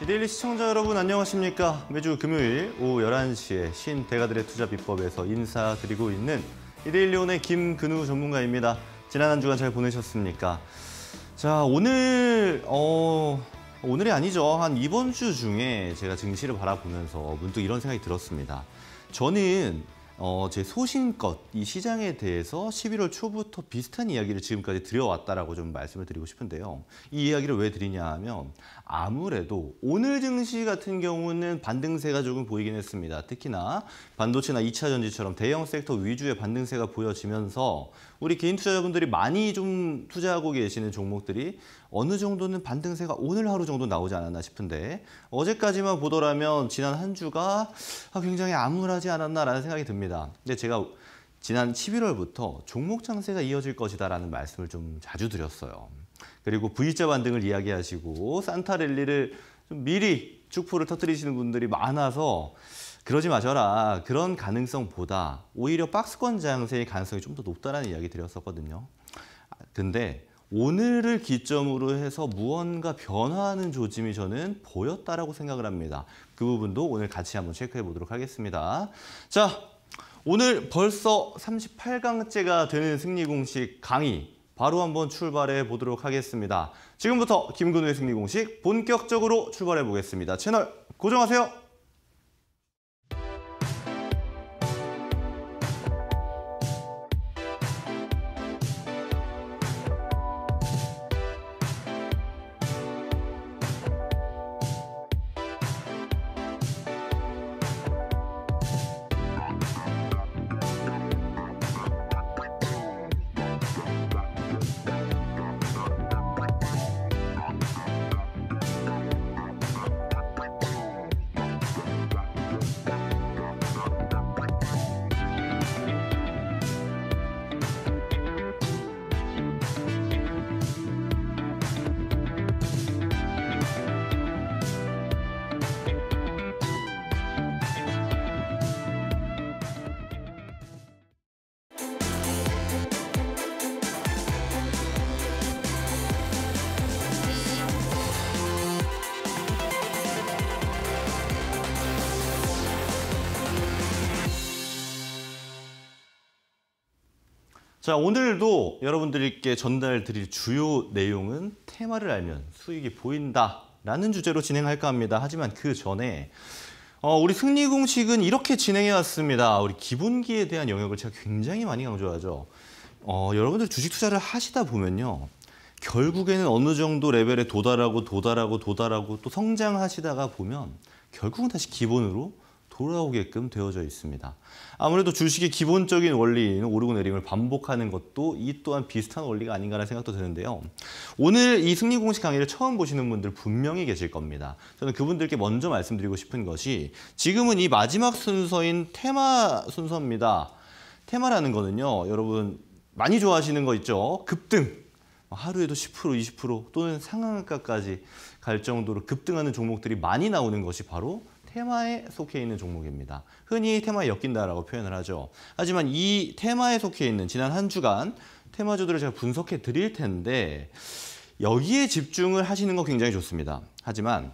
이데일리 시청자 여러분 안녕하십니까? 매주 금요일 오후 11시에 신대가들의 투자 비법에서 인사드리고 있는 이데일리온의 김근우 전문가입니다. 지난 한 주간 잘 보내셨습니까? 자 오늘 어 오늘이 아니죠. 한 이번 주 중에 제가 증시를 바라보면서 문득 이런 생각이 들었습니다. 저는 어, 제 소신껏 이 시장에 대해서 11월 초부터 비슷한 이야기를 지금까지 드려왔다라고 좀 말씀을 드리고 싶은데요. 이 이야기를 왜 드리냐 하면 아무래도 오늘 증시 같은 경우는 반등세가 조금 보이긴 했습니다. 특히나 반도체나 2차 전지처럼 대형 섹터 위주의 반등세가 보여지면서 우리 개인 투자자분들이 많이 좀 투자하고 계시는 종목들이 어느 정도는 반등세가 오늘 하루 정도 나오지 않았나 싶은데 어제까지만 보더라면 지난 한 주가 아, 굉장히 암울하지 않았나라는 생각이 듭니다. 근데 제가 지난 11월부터 종목 장세가 이어질 것이다라는 말씀을 좀 자주 드렸어요. 그리고 V자 반등을 이야기하시고 산타랠리를 미리 축포를 터뜨리시는 분들이 많아서 그러지 마셔라. 그런 가능성보다 오히려 박스권 장세의 가능성이 좀 더 높다라는 이야기 드렸었거든요. 근데 오늘을 기점으로 해서 무언가 변화하는 조짐이 저는 보였다라고 생각을 합니다. 그 부분도 오늘 같이 한번 체크해 보도록 하겠습니다. 자, 오늘 벌써 38강째가 되는 승리 공식 강의 바로 한번 출발해 보도록 하겠습니다. 지금부터 김근우의 승리 공식 본격적으로 출발해 보겠습니다. 채널 고정하세요. 자, 오늘도 여러분들께 전달드릴 주요 내용은 테마를 알면 수익이 보인다 라는 주제로 진행할까 합니다. 하지만 그 전에 어, 우리 승리 공식은 이렇게 진행해 왔습니다. 우리 기본기에 대한 영역을 제가 굉장히 많이 강조하죠. 어, 여러분들 주식 투자를 하시다 보면요. 결국에는 어느 정도 레벨에 도달하고 도달하고 도달하고 또 성장하시다가 보면 결국은 다시 기본으로 돌아오게끔 되어져 있습니다. 아무래도 주식의 기본적인 원리인 오르고 내림을 반복하는 것도 이 또한 비슷한 원리가 아닌가라는 생각도 드는데요. 오늘 이 승리 공식 강의를 처음 보시는 분들 분명히 계실 겁니다. 저는 그분들께 먼저 말씀드리고 싶은 것이 지금은 이 마지막 순서인 테마 순서입니다. 테마라는 거는요. 여러분 많이 좋아하시는 거 있죠? 급등. 뭐 하루에도 10% 20% 또는 상한가까지 갈 정도로 급등하는 종목들이 많이 나오는 것이 바로 테마에 속해 있는 종목입니다. 흔히 테마에 엮인다라고 표현을 하죠. 하지만 이 테마에 속해 있는 지난 한 주간 테마주들을 제가 분석해 드릴 텐데 여기에 집중을 하시는 거 굉장히 좋습니다. 하지만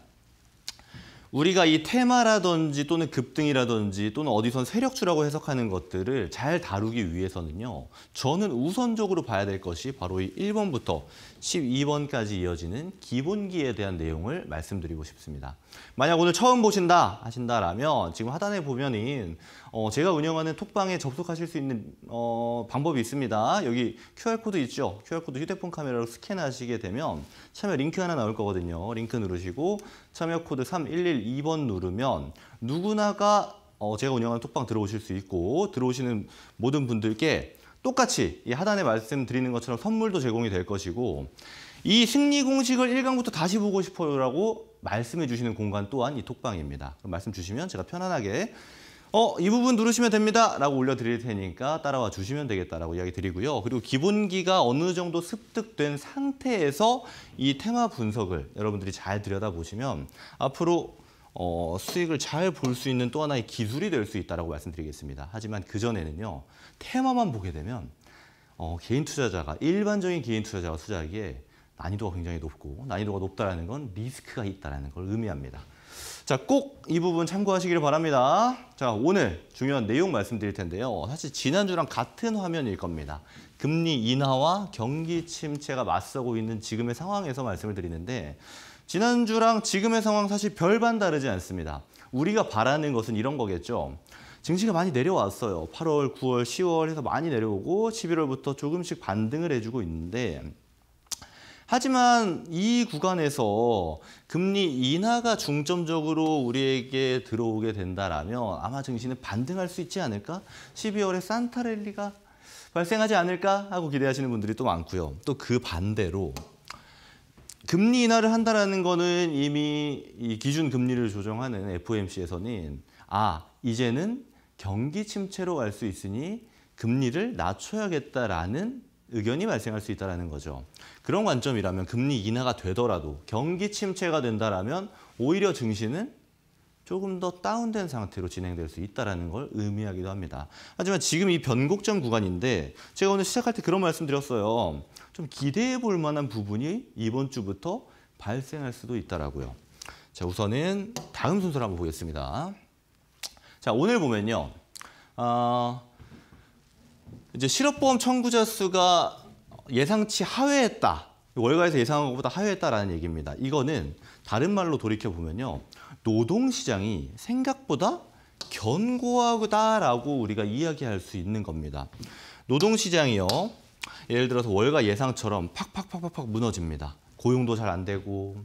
우리가 이 테마라든지 또는 급등이라든지 또는 어디선 세력주라고 해석하는 것들을 잘 다루기 위해서는요. 저는 우선적으로 봐야 될 것이 바로 이 1번부터 12번까지 이어지는 기본기에 대한 내용을 말씀드리고 싶습니다. 만약 오늘 처음 보신다 하신다라면 지금 하단에 보면은 어, 제가 운영하는 톡방에 접속하실 수 있는 어, 방법이 있습니다. 여기 QR코드 있죠? QR코드 휴대폰 카메라로 스캔하시게 되면 참여 링크 하나 나올 거거든요. 링크 누르시고 참여 코드 3112번 누르면 누구나가 어, 제가 운영하는 톡방 들어오실 수 있고 들어오시는 모든 분들께 똑같이 이 하단에 말씀드리는 것처럼 선물도 제공이 될 것이고 이 승리 공식을 1강부터 다시 보고 싶어요라고 말씀해 주시는 공간 또한 이 톡방입니다. 그럼 말씀 주시면 제가 편안하게 어, 이 부분 누르시면 됩니다. 라고 올려드릴 테니까 따라와 주시면 되겠다라고 이야기 드리고요. 그리고 기본기가 어느 정도 습득된 상태에서 이 테마 분석을 여러분들이 잘 들여다보시면 앞으로 어, 수익을 잘 볼 수 있는 또 하나의 기술이 될 수 있다고 말씀드리겠습니다. 하지만 그전에는요. 테마만 보게 되면 어, 개인 투자자가 일반적인 개인 투자자가 투자하기에 난이도가 굉장히 높고 난이도가 높다는 건 리스크가 있다는 걸 의미합니다. 자, 꼭 이 부분 참고하시길 바랍니다. 자, 오늘 중요한 내용 말씀드릴 텐데요. 사실 지난주랑 같은 화면일 겁니다. 금리 인하와 경기 침체가 맞서고 있는 지금의 상황에서 말씀을 드리는데 지난주랑 지금의 상황 사실 별반 다르지 않습니다. 우리가 바라는 것은 이런 거겠죠. 증시가 많이 내려왔어요. 8월, 9월, 10월 해서 많이 내려오고 11월부터 조금씩 반등을 해주고 있는데 하지만 이 구간에서 금리 인하가 중점적으로 우리에게 들어오게 된다라면 아마 증시는 반등할 수 있지 않을까? 12월에 산타랠리가 발생하지 않을까 하고 기대하시는 분들이 또 많고요. 또 그 반대로 금리 인하를 한다라는 거는 이미 이 기준 금리를 조정하는 FOMC에서는 아 이제는 경기 침체로 갈 수 있으니 금리를 낮춰야겠다라는 의견이 발생할 수 있다는 거죠. 그런 관점이라면 금리 인하가 되더라도 경기 침체가 된다면 오히려 증시는 조금 더 다운된 상태로 진행될 수 있다는 걸 의미하기도 합니다. 하지만 지금 이 변곡점 구간인데 제가 오늘 시작할 때 그런 말씀 드렸어요. 좀 기대해 볼 만한 부분이 이번 주부터 발생할 수도 있다라고요. 자 우선은 다음 순서를 한번 보겠습니다. 자 오늘 보면요. 어, 이제 실업보험 청구자 수가 예상치 하회했다. 월가에서 예상한 것보다 하회했다라는 얘기입니다. 이거는 다른 말로 돌이켜 보면요. 노동시장이 생각보다 견고하다라고 우리가 이야기할 수 있는 겁니다. 노동시장이요. 예를 들어서 월가 예상처럼 팍팍팍팍팍 무너집니다. 고용도 잘 안 되고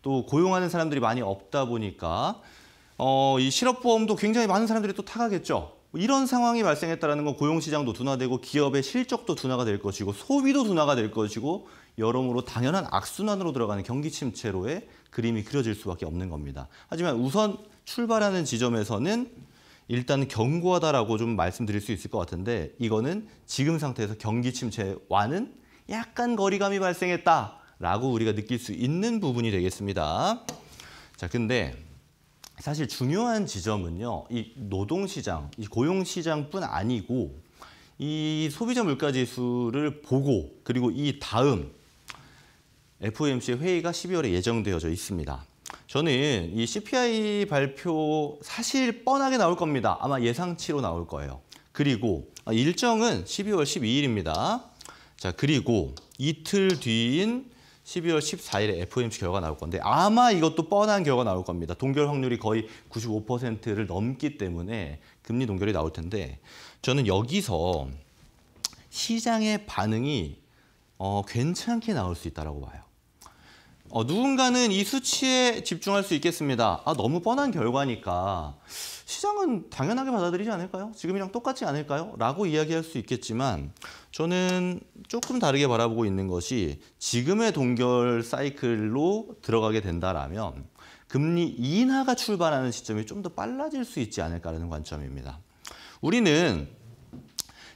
또 고용하는 사람들이 많이 없다 보니까 어, 이 실업보험도 굉장히 많은 사람들이 또 타가겠죠. 뭐 이런 상황이 발생했다는 건 고용시장도 둔화되고 기업의 실적도 둔화가 될 것이고 소비도 둔화가 될 것이고 여러모로 당연한 악순환으로 들어가는 경기 침체로의 그림이 그려질 수밖에 없는 겁니다. 하지만 우선 출발하는 지점에서는 일단 견고하다라고 좀 말씀드릴 수 있을 것 같은데 이거는 지금 상태에서 경기 침체와는 약간 거리감이 발생했다라고 우리가 느낄 수 있는 부분이 되겠습니다. 자, 근데 사실 중요한 지점은요. 이 노동시장, 이 고용시장뿐 아니고 이 소비자 물가지수를 보고 그리고 이 다음 FOMC 회의가 12월에 예정되어져 있습니다. 저는 이 CPI 발표 사실 뻔하게 나올 겁니다. 아마 예상치로 나올 거예요. 그리고 아, 일정은 12월 12일입니다. 자, 그리고 이틀 뒤인 12월 14일에 FOMC 결과 가 나올 건데 아마 이것도 뻔한 결과 가 나올 겁니다. 동결 확률이 거의 95%를 넘기 때문에 금리 동결이 나올 텐데 저는 여기서 시장의 반응이 어, 괜찮게 나올 수있다라 봐요. 어, 누군가는 이 수치에 집중할 수 있겠습니다. 아, 너무 뻔한 결과니까 시장은 당연하게 받아들이지 않을까요? 지금이랑 똑같지 않을까요? 라고 이야기할 수 있겠지만 저는 조금 다르게 바라보고 있는 것이 지금의 동결 사이클로 들어가게 된다라면 금리 인하가 출발하는 시점이 좀 더 빨라질 수 있지 않을까라는 관점입니다. 우리는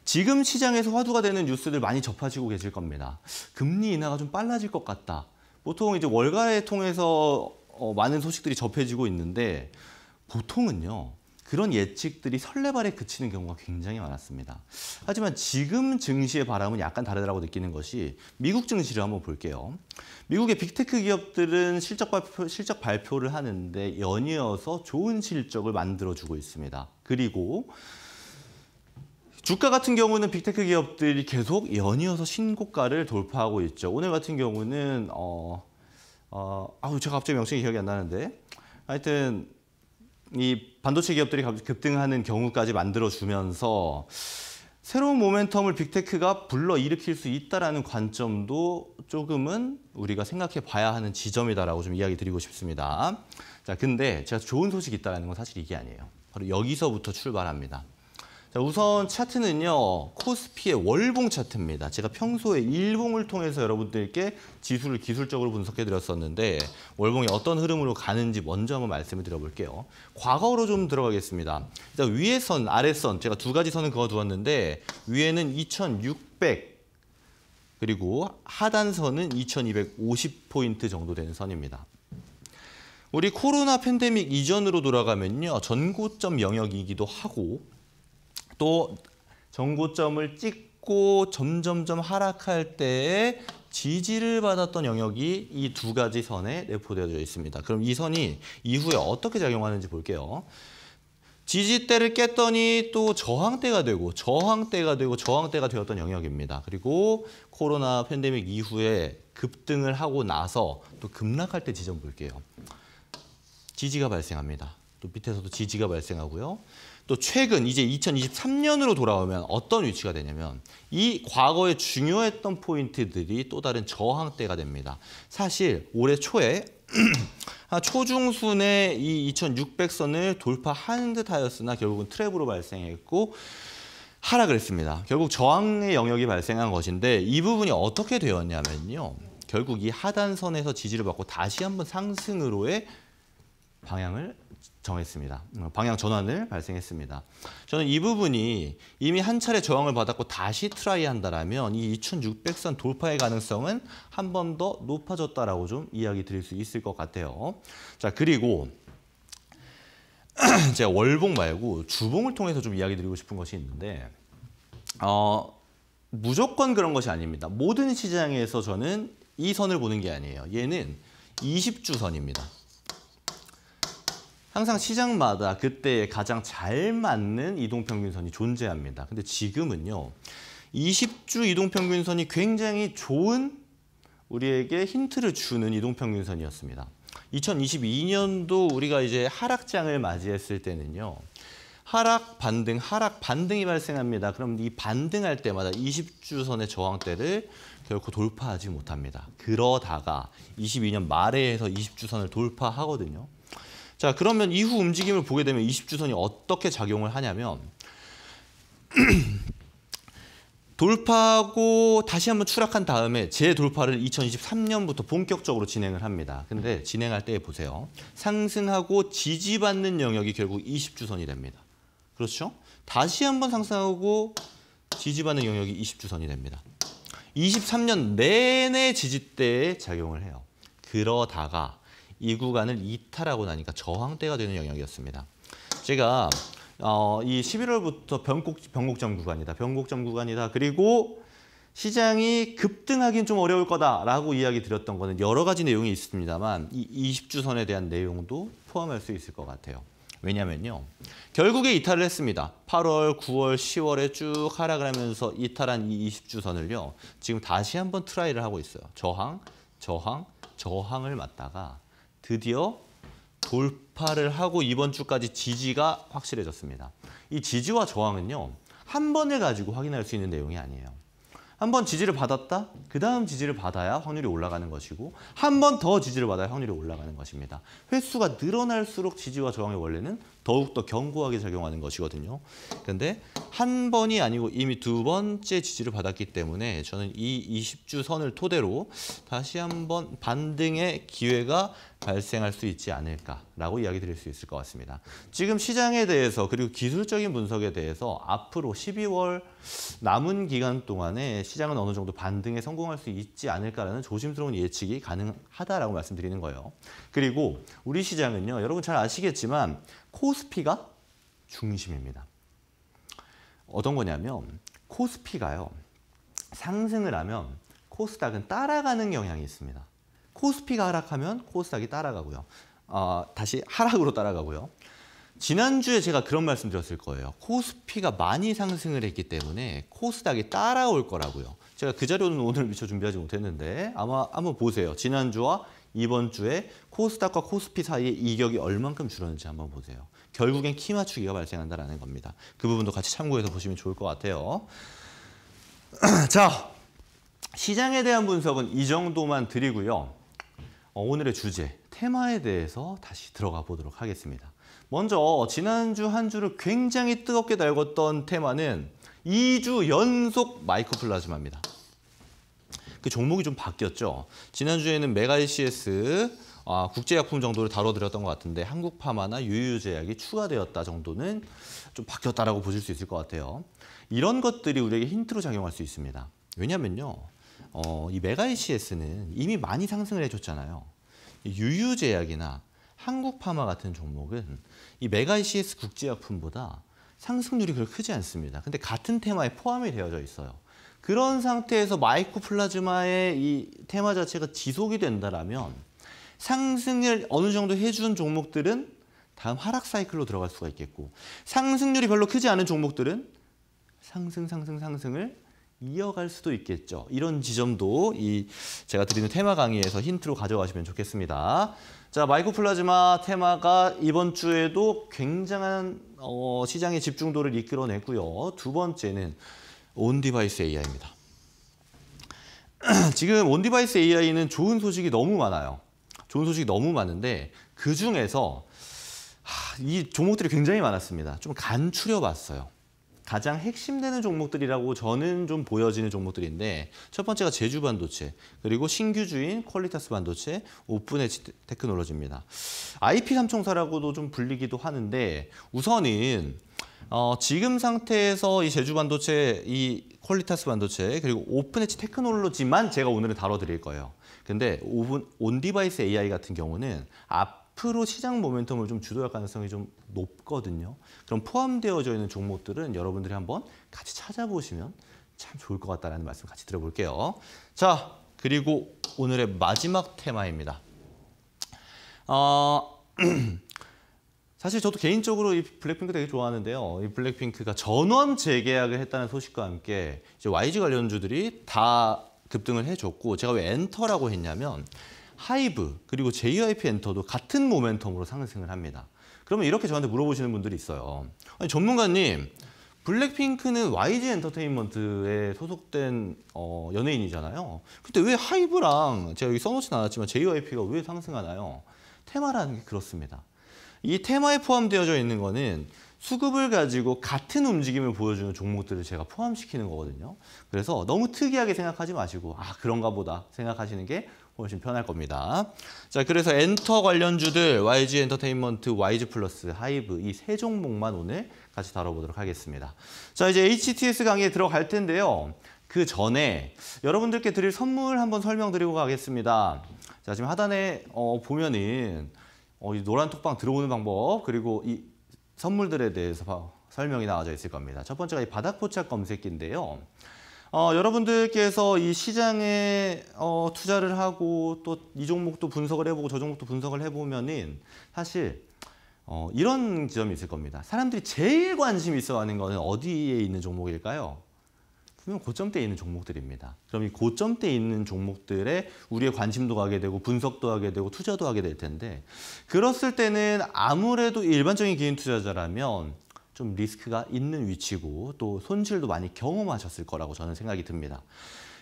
지금 시장에서 화두가 되는 뉴스들 많이 접하시고 계실 겁니다. 금리 인하가 좀 빨라질 것 같다. 보통 이제 월가에 통해서 어, 많은 소식들이 접해지고 있는데 보통은요. 그런 예측들이 설레발에 그치는 경우가 굉장히 많았습니다. 하지만 지금 증시의 바람은 약간 다르다고 느끼는 것이 미국 증시를 한번 볼게요. 미국의 빅테크 기업들은 실적, 발표, 실적 발표를 하는데 연이어서 좋은 실적을 만들어주고 있습니다. 그리고 주가 같은 경우는 빅테크 기업들이 계속 연이어서 신고가를 돌파하고 있죠. 오늘 같은 경우는 어, 어 아우 제가 갑자기 명칭이 기억이 안 나는데 하여튼 이 반도체 기업들이 급등하는 경우까지 만들어주면서 새로운 모멘텀을 빅테크가 불러일으킬 수 있다는 관점도 조금은 우리가 생각해 봐야 하는 지점이다라고 좀 이야기 드리고 싶습니다. 자, 근데 제가 좋은 소식이 있다는 건 사실 이게 아니에요. 바로 여기서부터 출발합니다. 자, 우선 차트는요. 코스피의 월봉 차트입니다. 제가 평소에 일봉을 통해서 여러분들께 지수를 기술적으로 분석해 드렸었는데 월봉이 어떤 흐름으로 가는지 먼저 한번 말씀을 드려볼게요. 과거로 좀 들어가겠습니다. 일단 위에 선, 아래 선 제가 두 가지 선을 그어두었는데 위에는 2600 그리고 하단선은 2250포인트 정도 되는 선입니다. 우리 코로나 팬데믹 이전으로 돌아가면요. 전고점 영역이기도 하고 또 정고점을 찍고 점점점 하락할 때에 지지를 받았던 영역이 이 두 가지 선에 내포되어져 있습니다. 그럼 이 선이 이후에 어떻게 작용하는지 볼게요. 지지대를 깼더니 또 저항대가 되고 저항대가 되고 저항대가 되었던 영역입니다. 그리고 코로나 팬데믹 이후에 급등을 하고 나서 또 급락할 때 지점 볼게요. 지지가 발생합니다. 또 밑에서도 지지가 발생하고요. 또 최근 이제 2023년으로 돌아오면 어떤 위치가 되냐면 이 과거에 중요했던 포인트들이 또 다른 저항대가 됩니다. 사실 올해 초에 아, 초중순에 이 2600선을 돌파하는 듯 하였으나 결국은 트랩으로 발생했고 하락을 했습니다. 결국 저항의 영역이 발생한 것인데 이 부분이 어떻게 되었냐면요. 결국 이 하단선에서 지지를 받고 다시 한번 상승으로의 방향을 정했습니다. 어, 방향 전환을 발생했습니다. 저는 이 부분이 이미 한 차례 저항을 받았고 다시 트라이한다라면 이 2600선 돌파의 가능성은 한 번 더 높아졌다라고 좀 이야기 드릴 수 있을 것 같아요. 자 그리고 제가 월봉 말고 주봉을 통해서 좀 이야기 드리고 싶은 것이 있는데 어, 무조건 그런 것이 아닙니다. 모든 시장에서 저는 이 선을 보는 게 아니에요. 얘는 20주선입니다. 항상 시장마다 그때에 가장 잘 맞는 이동평균선이 존재합니다. 근데 지금은요. 20주 이동평균선이 굉장히 좋은 우리에게 힌트를 주는 이동평균선이었습니다. 2022년도 우리가 이제 하락장을 맞이했을 때는요. 하락, 반등, 하락, 반등이 발생합니다. 그럼 이 반등할 때마다 20주선의 저항대를 결코 돌파하지 못합니다. 그러다가 22년 말에 해서 20주선을 돌파하거든요. 자, 그러면 이후 움직임을 보게 되면 20주선이 어떻게 작용을 하냐면 돌파하고 다시 한번 추락한 다음에 재돌파를 2023년부터 본격적으로 진행을 합니다. 근데 진행할 때 보세요. 상승하고 지지받는 영역이 결국 20주선이 됩니다. 그렇죠? 다시 한번 상승하고 지지받는 영역이 20주선이 됩니다. 23년 내내 지지대에 작용을 해요. 그러다가 이 구간을 이탈하고 나니까 저항대가 되는 영역이었습니다. 제가 어, 이 11월부터 변곡, 변곡점 구간이다. 변곡점 구간이다. 그리고 시장이 급등하기는 좀 어려울 거다라고 이야기 드렸던 거는 여러 가지 내용이 있습니다만 이 20주선에 대한 내용도 포함할 수 있을 것 같아요. 왜냐면요. 결국에 이탈을 했습니다. 8월, 9월, 10월에 쭉 하락을 하면서 이탈한 이 20주선을요. 지금 다시 한번 트라이를 하고 있어요. 저항, 저항, 저항을 맞다가 드디어 돌파를 하고 이번 주까지 지지가 확실해졌습니다. 이 지지와 저항은요. 한 번을 가지고 확인할 수 있는 내용이 아니에요. 한 번 지지를 받았다? 그 다음 지지를 받아야 확률이 올라가는 것이고 한 번 더 지지를 받아야 확률이 올라가는 것입니다. 횟수가 늘어날수록 지지와 저항의 원래는 더욱더 견고하게 작용하는 것이거든요. 그런데 한 번이 아니고 이미 두 번째 지지를 받았기 때문에 저는 이 20주 선을 토대로 다시 한번 반등의 기회가 발생할 수 있지 않을까라고 이야기 드릴 수 있을 것 같습니다. 지금 시장에 대해서 그리고 기술적인 분석에 대해서 앞으로 12월 남은 기간 동안에 시장은 어느 정도 반등에 성공할 수 있지 않을까라는 조심스러운 예측이 가능하다라고 말씀드리는 거예요. 그리고 우리 시장은요. 여러분 잘 아시겠지만 코스피가 중심입니다. 어떤 거냐면 코스피가요. 상승을 하면 코스닥은 따라가는 경향이 있습니다. 코스피가 하락하면 코스닥이 따라가고요. 어, 다시 하락으로 따라가고요. 지난주에 제가 그런 말씀 드렸을 거예요. 코스피가 많이 상승을 했기 때문에 코스닥이 따라올 거라고요. 제가 그 자료는 오늘 미처 준비하지 못했는데 아마 한번 보세요. 지난주와 이번 주에 코스닥과 코스피 사이의 이격이 얼만큼 줄었는지 한번 보세요. 결국엔 키 맞추기가 발생한다는 겁니다. 그 부분도 같이 참고해서 보시면 좋을 것 같아요. 자, 시장에 대한 분석은 이 정도만 드리고요. 어, 오늘의 주제, 테마에 대해서 다시 들어가 보도록 하겠습니다. 먼저 지난주 한 주를 굉장히 뜨겁게 달궜던 테마는 2주 연속 마이코플라즈마입니다. 그 종목이 좀 바뀌었죠. 지난주에는 메가 ECS, 아, 국제약품 정도를 다뤄드렸던 것 같은데 한국파마나 유유제약이 추가되었다 정도는 좀 바뀌었다라고 보실 수 있을 것 같아요. 이런 것들이 우리에게 힌트로 작용할 수 있습니다. 왜냐면요. 어, 이 메가 ECS는 이미 많이 상승을 해줬잖아요. 유유제약이나 한국파마 같은 종목은 이 메가 ECS 국제약품보다 상승률이 그렇게 크지 않습니다. 근데 같은 테마에 포함이 되어져 있어요. 그런 상태에서 마이코플라즈마의 이 테마 자체가 지속이 된다라면 상승을 어느 정도 해준 종목들은 다음 하락 사이클로 들어갈 수가 있겠고 상승률이 별로 크지 않은 종목들은 상승, 상승, 상승을 이어갈 수도 있겠죠. 이런 지점도 이 제가 드리는 테마 강의에서 힌트로 가져가시면 좋겠습니다. 자, 마이코플라즈마 테마가 이번 주에도 굉장한 어, 시장의 집중도를 이끌어냈고요. 두 번째는 온디바이스 AI입니다. 지금 온디바이스 AI는 좋은 소식이 너무 많아요. 좋은 소식이 너무 많은데 그 중에서 이 종목들이 굉장히 많았습니다. 좀 간추려 봤어요. 가장 핵심되는 종목들이라고 저는 좀 보여지는 종목들인데 첫 번째가 제주 반도체, 그리고 신규 주인 퀄리타스 반도체, 오픈엣지 테크놀로지입니다. IP 삼총사라고도 좀 불리기도 하는데 우선은 어, 지금 상태에서 이 제주 반도체, 이 퀄리타스 반도체, 그리고 오픈엣지 테크놀로지만 제가 오늘은 다뤄드릴 거예요. 근데 오븐, 온디바이스 AI 같은 경우는 앞 앞으로 시장 모멘텀을 좀 주도할 가능성이 좀 높거든요. 그럼 포함되어져 있는 종목들은 여러분들이 한번 같이 찾아보시면 참 좋을 것같다는 말씀 같이 들어볼게요. 자, 그리고 오늘의 마지막 테마입니다. 어, 사실 저도 개인적으로 이 블랙핑크 되게 좋아하는데요. 이 블랙핑크가 전원 재계약을 했다는 소식과 함께 이제 YG 관련주들이 다 급등을 해줬고 제가 왜 엔터라고 했냐면 하이브 그리고 JYP 엔터도 같은 모멘텀으로 상승을 합니다. 그러면 이렇게 저한테 물어보시는 분들이 있어요. 아니, 전문가님 블랙핑크는 YG 엔터테인먼트에 소속된 어, 연예인이잖아요. 근데 왜 하이브랑 제가 여기 써놓진 않았지만 JYP가 왜 상승하나요? 테마라는 게 그렇습니다. 이 테마에 포함되어져 있는 거는 수급을 가지고 같은 움직임을 보여주는 종목들을 제가 포함시키는 거거든요. 그래서 너무 특이하게 생각하지 마시고 아 그런가 보다 생각하시는 게 훨씬 편할 겁니다. 자, 그래서 엔터 관련주들 YG 엔터테인먼트, YG 플러스, 하이브 이 세 종목만 오늘 같이 다뤄보도록 하겠습니다. 자, 이제 HTS 강의에 들어갈 텐데요. 그 전에 여러분들께 드릴 선물 한번 설명드리고 가겠습니다. 자, 지금 하단에 어, 보면은 어, 이 노란 톡방 들어오는 방법 그리고 이 선물들에 대해서 설명이 나와져 있을 겁니다. 첫 번째가 이 바닥 포착 검색기인데요. 어, 여러분들께서 이 시장에 어, 투자를 하고 또 이 종목도 분석을 해보고 저 종목도 분석을 해보면은 사실 어, 이런 지점이 있을 겁니다. 사람들이 제일 관심 있어 하는 것은 어디에 있는 종목일까요? 분명 고점대에 있는 종목들입니다. 그럼 이 고점대에 있는 종목들에 우리의 관심도 가게 되고 분석도 하게 되고 투자도 하게 될 텐데 그렇을 때는 아무래도 일반적인 개인 투자자라면 좀 리스크가 있는 위치고 또 손실도 많이 경험하셨을 거라고 저는 생각이 듭니다.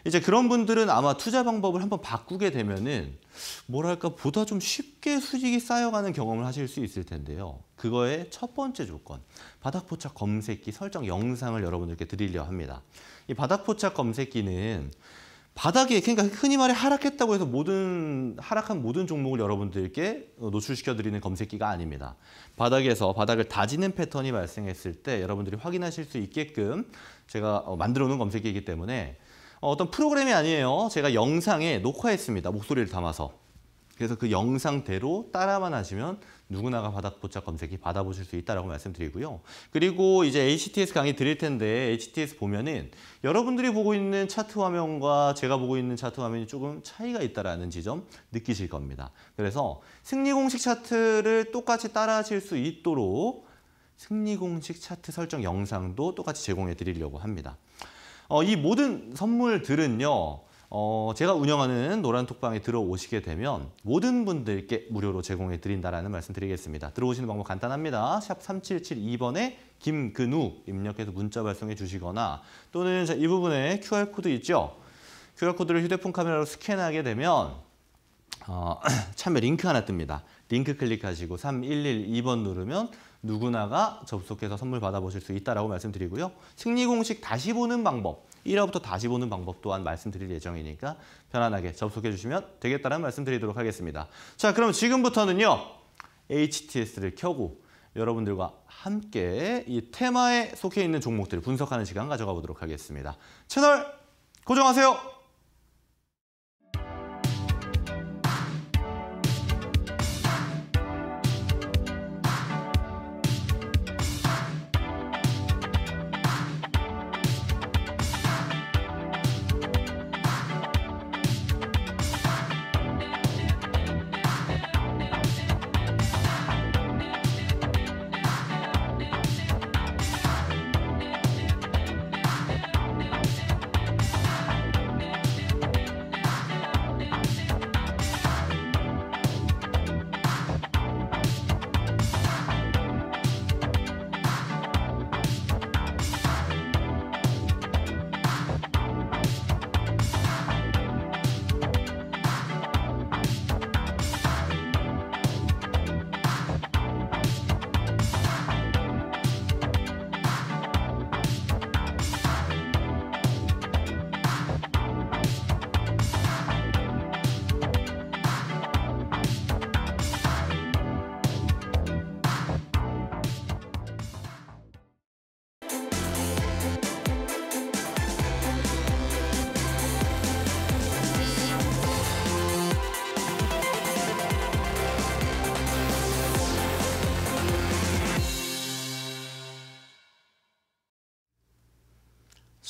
이제 그런 분들은 아마 투자 방법을 한번 바꾸게 되면은 뭐랄까 보다 좀 쉽게 수익이 쌓여가는 경험을 하실 수 있을 텐데요. 그거의 첫 번째 조건, 바닥포착 검색기 설정 영상을 여러분들께 드리려 합니다. 이 바닥포착 검색기는 바닥에 그러니까 흔히 말해 하락했다고 해서 모든 하락한 모든 종목을 여러분들께 어, 노출시켜 드리는 검색기가 아닙니다. 바닥에서 바닥을 다지는 패턴이 발생했을 때 여러분들이 확인하실 수 있게끔 제가 어, 만들어 놓은 검색기이기 때문에 어, 어떤 프로그램이 아니에요. 제가 영상에 녹화했습니다. 목소리를 담아서. 그래서 그 영상대로 따라만 하시면 누구나가 바닥보착 검색이 받아보실 수 있다고 라 말씀드리고요. 그리고 이제 HTS 강의 드릴 텐데 HTS 보면은 여러분들이 보고 있는 차트 화면과 제가 보고 있는 차트 화면이 조금 차이가 있다는 지점 느끼실 겁니다. 그래서 승리 공식 차트를 똑같이 따라하실 수 있도록 승리 공식 차트 설정 영상도 똑같이 제공해 드리려고 합니다. 어, 이 모든 선물들은요. 어, 제가 운영하는 노란톡방에 들어오시게 되면 모든 분들께 무료로 제공해 드린다라는 말씀 드리겠습니다. 들어오시는 방법 간단합니다. 샵 3772번에 김근우 입력해서 문자 발송해 주시거나 또는 자, 이 부분에 QR코드 있죠? QR코드를 휴대폰 카메라로 스캔하게 되면 어, 참여 링크 하나 뜹니다. 링크 클릭하시고 3112번 누르면 누구나가 접속해서 선물 받아보실 수 있다라고 말씀드리고요. 승리 공식 다시 보는 방법 1화부터 다시 보는 방법 또한 말씀드릴 예정이니까 편안하게 접속해 주시면 되겠다는 말씀 드리도록 하겠습니다. 자, 그럼 지금부터는요. HTS를 켜고 여러분들과 함께 이 테마에 속해 있는 종목들을 분석하는 시간 가져가 보도록 하겠습니다. 채널 고정하세요.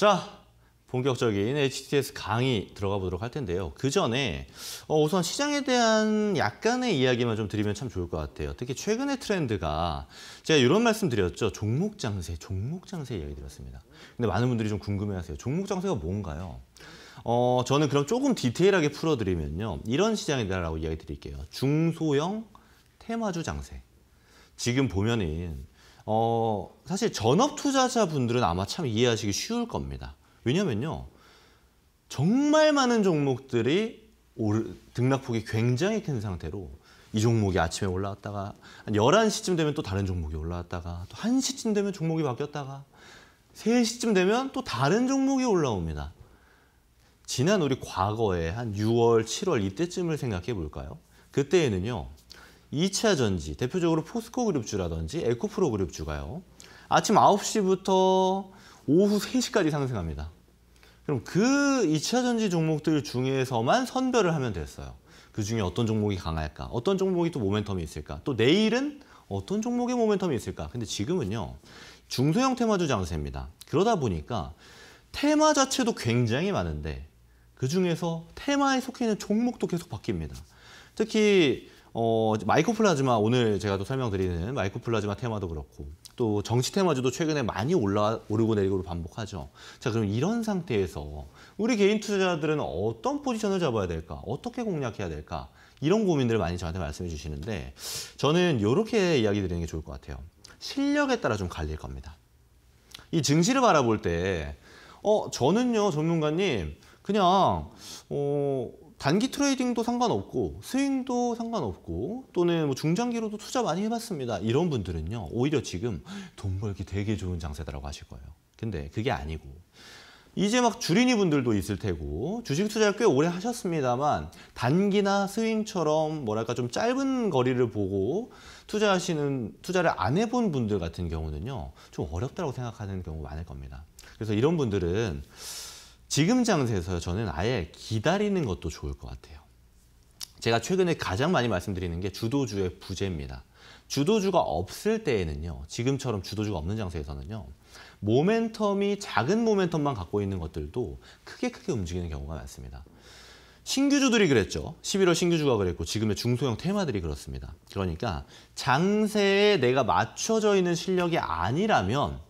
자, 본격적인 HTS 강의 들어가 보도록 할 텐데요. 그 전에 어, 우선 시장에 대한 약간의 이야기만 좀 드리면 참 좋을 것 같아요. 특히 최근의 트렌드가 제가 이런 말씀 드렸죠. 종목 장세, 종목 장세 이야기 드렸습니다. 근데 많은 분들이 좀 궁금해하세요. 종목 장세가 뭔가요? 어, 저는 그럼 조금 디테일하게 풀어드리면요. 이런 시장이다라고 이야기 드릴게요. 중소형 테마주 장세. 지금 보면은 어, 사실 전업 투자자분들은 아마 참 이해하시기 쉬울 겁니다. 왜냐면요. 정말 많은 종목들이 올, 등락폭이 굉장히 큰 상태로 이 종목이 아침에 올라왔다가 한 11시쯤 되면 또 다른 종목이 올라왔다가 또 1시쯤 되면 종목이 바뀌었다가 3시쯤 되면 또 다른 종목이 올라옵니다. 지난 우리 과거에 한 6월, 7월 이때쯤을 생각해 볼까요? 그때에는요. 2차 전지, 대표적으로 포스코 그룹주라든지 에코프로 그룹주가요. 아침 9시부터 오후 3시까지 상승합니다. 그럼 그 2차 전지 종목들 중에서만 선별을 하면 됐어요. 그 중에 어떤 종목이 강할까? 어떤 종목이 또 모멘텀이 있을까? 또 내일은 어떤 종목의 모멘텀이 있을까? 근데 지금은요. 중소형 테마주 장세입니다. 그러다 보니까 테마 자체도 굉장히 많은데 그중에서 테마에 속해 있는 종목도 계속 바뀝니다. 특히 어, 마이코플라즈마 오늘 제가 또 설명드리는 마이코플라즈마 테마도 그렇고 또 정치 테마주도 최근에 많이 올라오르고 내리고 반복하죠. 자 그럼 이런 상태에서 우리 개인 투자자들은 어떤 포지션을 잡아야 될까? 어떻게 공략해야 될까? 이런 고민들을 많이 저한테 말씀해 주시는데 저는 이렇게 이야기 드리는 게 좋을 것 같아요. 실력에 따라 좀 갈릴 겁니다. 이 증시를 바라볼 때 어, 저는요 전문가님 그냥 어, 단기 트레이딩도 상관없고 스윙도 상관없고 또는 뭐 중장기로도 투자 많이 해봤습니다. 이런 분들은요. 오히려 지금 돈 벌기 되게 좋은 장세다라고 하실 거예요. 근데 그게 아니고 이제 막 주린이 분들도 있을 테고 주식 투자를 꽤 오래 하셨습니다만 단기나 스윙처럼 뭐랄까 좀 짧은 거리를 보고 투자하시는 투자를 안 해본 분들 같은 경우는요 좀 어렵다고 생각하는 경우 많을 겁니다 그래서 이런 분들은 지금 장세에서 저는 아예 기다리는 것도 좋을 것 같아요. 제가 최근에 가장 많이 말씀드리는 게 주도주의 부재입니다. 주도주가 없을 때에는요. 지금처럼 주도주가 없는 장세에서는요. 모멘텀이 작은 모멘텀만 갖고 있는 것들도 크게 크게 움직이는 경우가 많습니다. 신규주들이 그랬죠. 11월 신규주가 그랬고 지금의 중소형 테마들이 그렇습니다. 그러니까 장세에 내가 맞춰져 있는 실력이 아니라면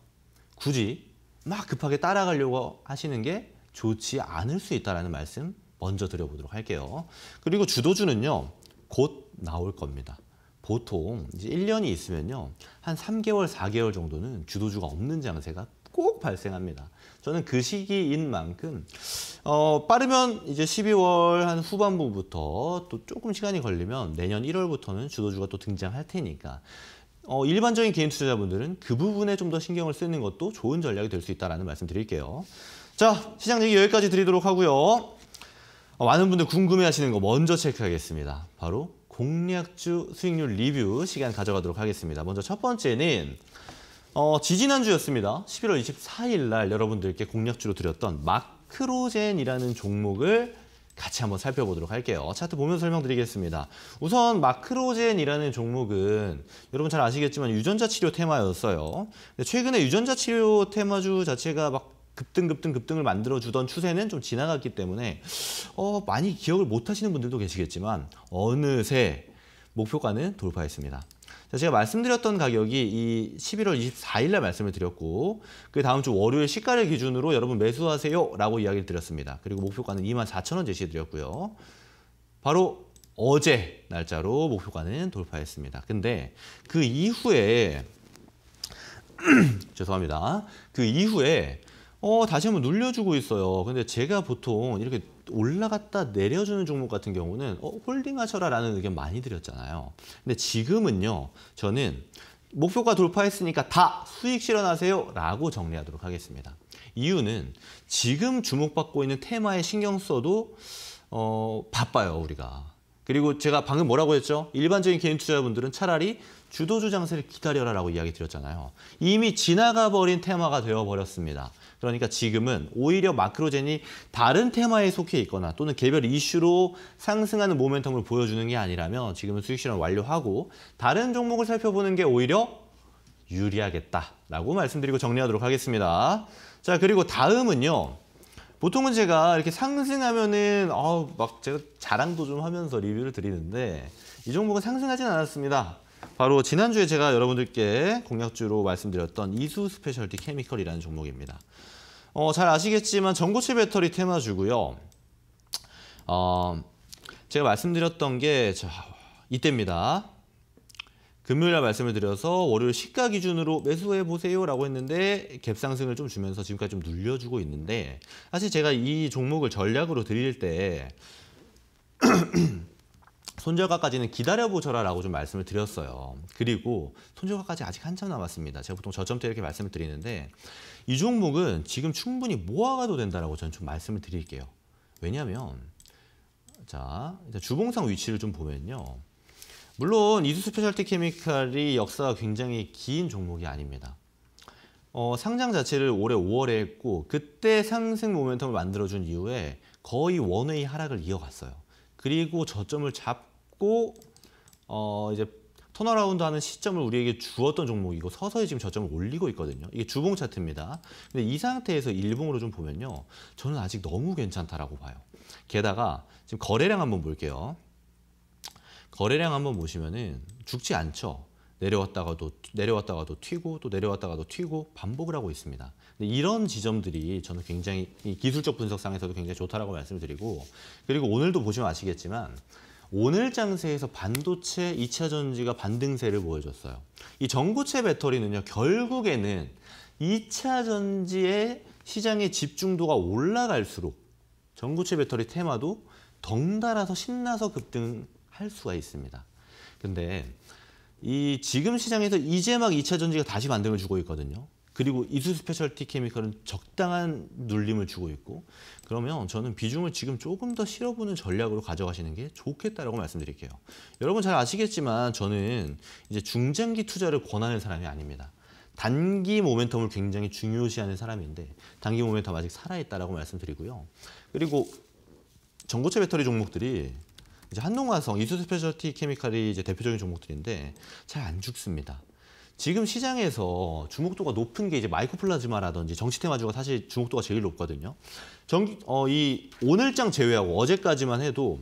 굳이 막 급하게 따라가려고 하시는 게 좋지 않을 수 있다는 말씀 먼저 드려보도록 할게요. 그리고 주도주는요. 곧 나올 겁니다. 보통 이제 1년이 있으면요. 한 3개월, 4개월 정도는 주도주가 없는 장세가 꼭 발생합니다. 저는 그 시기인 만큼 어, 빠르면 이제 12월 한 후반부부터 또 조금 시간이 걸리면 내년 1월부터는 주도주가 또 등장할 테니까 어, 일반적인 개인 투자자분들은 그 부분에 좀 더 신경을 쓰는 것도 좋은 전략이 될 수 있다는 말씀 드릴게요. 자, 시장 얘기 여기까지 드리도록 하고요. 어, 많은 분들 궁금해하시는 거 먼저 체크하겠습니다. 바로 공략주 수익률 리뷰 시간 가져가도록 하겠습니다. 먼저 첫 번째는 어, 지지난주였습니다. 11월 24일 날 여러분들께 공략주로 드렸던 마크로젠이라는 종목을 같이 한번 살펴보도록 할게요. 차트 보면 설명드리겠습니다. 우선 마크로젠이라는 종목은 여러분 잘 아시겠지만 유전자 치료 테마였어요. 최근에 유전자 치료 테마주 자체가 막 급등 급등 급등을 만들어주던 추세는 좀 지나갔기 때문에 어, 많이 기억을 못하시는 분들도 계시겠지만 어느새 목표가는 돌파했습니다. 자, 제가 말씀드렸던 가격이 이 11월 24일날 말씀을 드렸고 그 다음 주 월요일 시가를 기준으로 여러분 매수하세요 라고 이야기를 드렸습니다. 그리고 목표가는 24,000원 제시해드렸고요. 바로 어제 날짜로 목표가는 돌파했습니다. 근데 그 이후에 죄송합니다. 그 이후에 어, 다시 한번 눌려주고 있어요. 근데 제가 보통 이렇게 올라갔다 내려주는 종목 같은 경우는 어, 홀딩하셔라 라는 의견 많이 드렸잖아요. 근데 지금은요, 저는 목표가 돌파했으니까 다 수익 실현하세요 라고 정리하도록 하겠습니다. 이유는 지금 주목받고 있는 테마에 신경 써도 어, 바빠요, 우리가. 그리고 제가 방금 뭐라고 했죠? 일반적인 개인 투자자분들은 차라리 주도주 장세를 기다려라 라고 이야기 드렸잖아요. 이미 지나가 버린 테마가 되어버렸습니다. 그러니까 지금은 오히려 마크로젠이 다른 테마에 속해 있거나 또는 개별 이슈로 상승하는 모멘텀을 보여주는 게 아니라면 지금은 수익 실현 완료하고 다른 종목을 살펴보는 게 오히려 유리하겠다라고 말씀드리고 정리하도록 하겠습니다. 자 그리고 다음은요. 보통은 제가 이렇게 상승하면은 어막 제가 자랑도 좀 하면서 리뷰를 드리는데 이 종목은 상승하진 않았습니다. 바로 지난주에 제가 여러분들께 공약주로 말씀드렸던 이수 스페셜티 케미컬이라는 종목입니다. 어, 잘 아시겠지만 전고체 배터리 테마주고요. 어, 제가 말씀드렸던 게 자, 이때입니다. 금요일에 말씀을 드려서 월요일 시가 기준으로 매수해 보세요라고 했는데 갭 상승을 좀 주면서 지금까지 좀 눌려주고 있는데 사실 제가 이 종목을 전략으로 드릴 때 음, 손절가까지는 기다려보셔라라고 좀 말씀을 드렸어요. 그리고 손절가까지 아직 한참 남았습니다. 제가 보통 저점 때 이렇게 말씀을 드리는데 이 종목은 지금 충분히 모아가도 된다라고 저는 좀 말씀을 드릴게요. 왜냐하면 자 주봉상 위치를 좀 보면요. 물론 이수 스페셜티 케미칼이 역사가 굉장히 긴 종목이 아닙니다. 어, 상장 자체를 올해 5월에 했고 그때 상승 모멘텀을 만들어준 이후에 거의 원웨이 하락을 이어갔어요. 그리고 저점을 잡고 잡고 어 이제 턴어라운드 하는 시점을 우리에게 주었던 종목이고 서서히 지금 저점을 올리고 있거든요. 이게 주봉 차트입니다. 근데 이 상태에서 일봉으로 좀 보면요. 저는 아직 너무 괜찮다라고 봐요. 게다가 지금 거래량 한번 볼게요. 거래량 한번 보시면은 죽지 않죠. 내려왔다가도 내려왔다가도 튀고 또 내려왔다가도 튀고 반복을 하고 있습니다. 이런 지점들이 저는 굉장히 기술적 분석상에서도 굉장히 좋다라고 말씀드리고 그리고 오늘도 보시면 아시겠지만 오늘 장세에서 반도체 2차 전지가 반등세를 보여줬어요. 이전구체 배터리는요. 결국에는 2차 전지의 시장의 집중도가 올라갈수록 전구체 배터리 테마도 덩달아서 신나서 급등할 수가 있습니다. 근데 이 지금 시장에서 이제 막 2차 전지가 다시 반등을 주고 있거든요. 그리고 이수 스페셜티 케미컬은 적당한 눌림을 주고 있고 그러면 저는 비중을 지금 조금 더 실어보는 전략으로 가져가시는 게 좋겠다라고 말씀드릴게요. 여러분 잘 아시겠지만 저는 이제 중장기 투자를 권하는 사람이 아닙니다. 단기 모멘텀을 굉장히 중요시하는 사람인데 단기 모멘텀 아직 살아있다라고 말씀드리고요. 그리고 전고체 배터리 종목들이 이제 한동화성 이수 스페셜티 케미칼이 이제 대표적인 종목들인데 잘 안 죽습니다. 지금 시장에서 주목도가 높은 게 이제 마이코플라즈마라든지 정치테마주가 사실 주목도가 제일 높거든요. 정, 어, 이 오늘장 제외하고 어제까지만 해도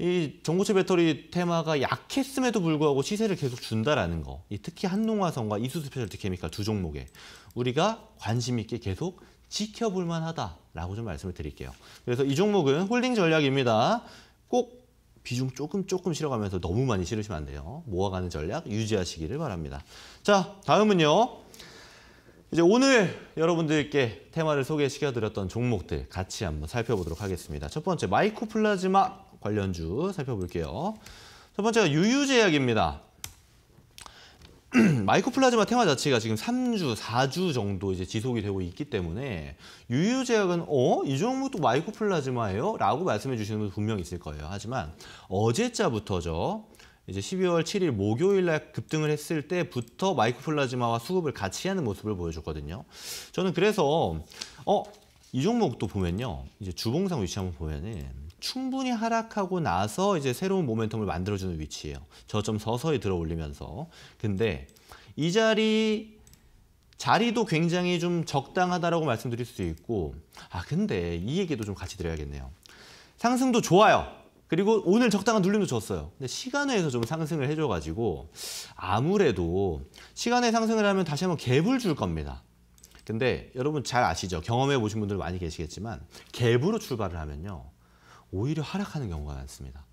이 전고체 배터리 테마가 약했음에도 불구하고 시세를 계속 준다라는 거. 이 특히 한농화성과 이수스 페셜티 케미칼 두 종목에 우리가 관심 있게 계속 지켜볼 만하다라고 좀 말씀을 드릴게요. 그래서 이 종목은 홀딩 전략입니다. 꼭 비중 조금 조금 실어가면서 너무 많이 실으시면 안 돼요. 모아가는 전략 유지하시기를 바랍니다. 자, 다음은요. 이제 오늘 여러분들께 테마를 소개시켜드렸던 종목들 같이 한번 살펴보도록 하겠습니다. 첫 번째 마이코플라즈마 관련주 살펴볼게요. 첫 번째가 유유제약입니다. 마이코플라즈마 테마 자체가 지금 3주, 4주 정도 이제 지속이 되고 있기 때문에 유유제약은 어? 이 종목도 마이코플라즈마예요? 라고 말씀해 주시는 분 분명히 있을 거예요. 하지만 어제자부터죠. 이제 12월 7일 목요일 날 급등을 했을 때부터 마이코플라즈마와 수급을 같이 하는 모습을 보여줬거든요. 저는 그래서 어, 이 종목도 보면요. 이제 주봉상 위치 한번 보면은 충분히 하락하고 나서 이제 새로운 모멘텀을 만들어주는 위치예요. 저점 서서히 들어 올리면서. 근데 이 자리 자리도 굉장히 좀 적당하다라고 말씀드릴 수 있고 아 근데 이 얘기도 좀 같이 드려야겠네요. 상승도 좋아요. 그리고 오늘 적당한 눌림도 줬어요. 근데 시간에서 좀 상승을 해줘가지고 아무래도 시간에 상승을 하면 다시 한번 갭을 줄 겁니다. 근데 여러분 잘 아시죠? 경험해 보신 분들 많이 계시겠지만 갭으로 출발을 하면요. 오히려 하락하는 경우가 많습니다.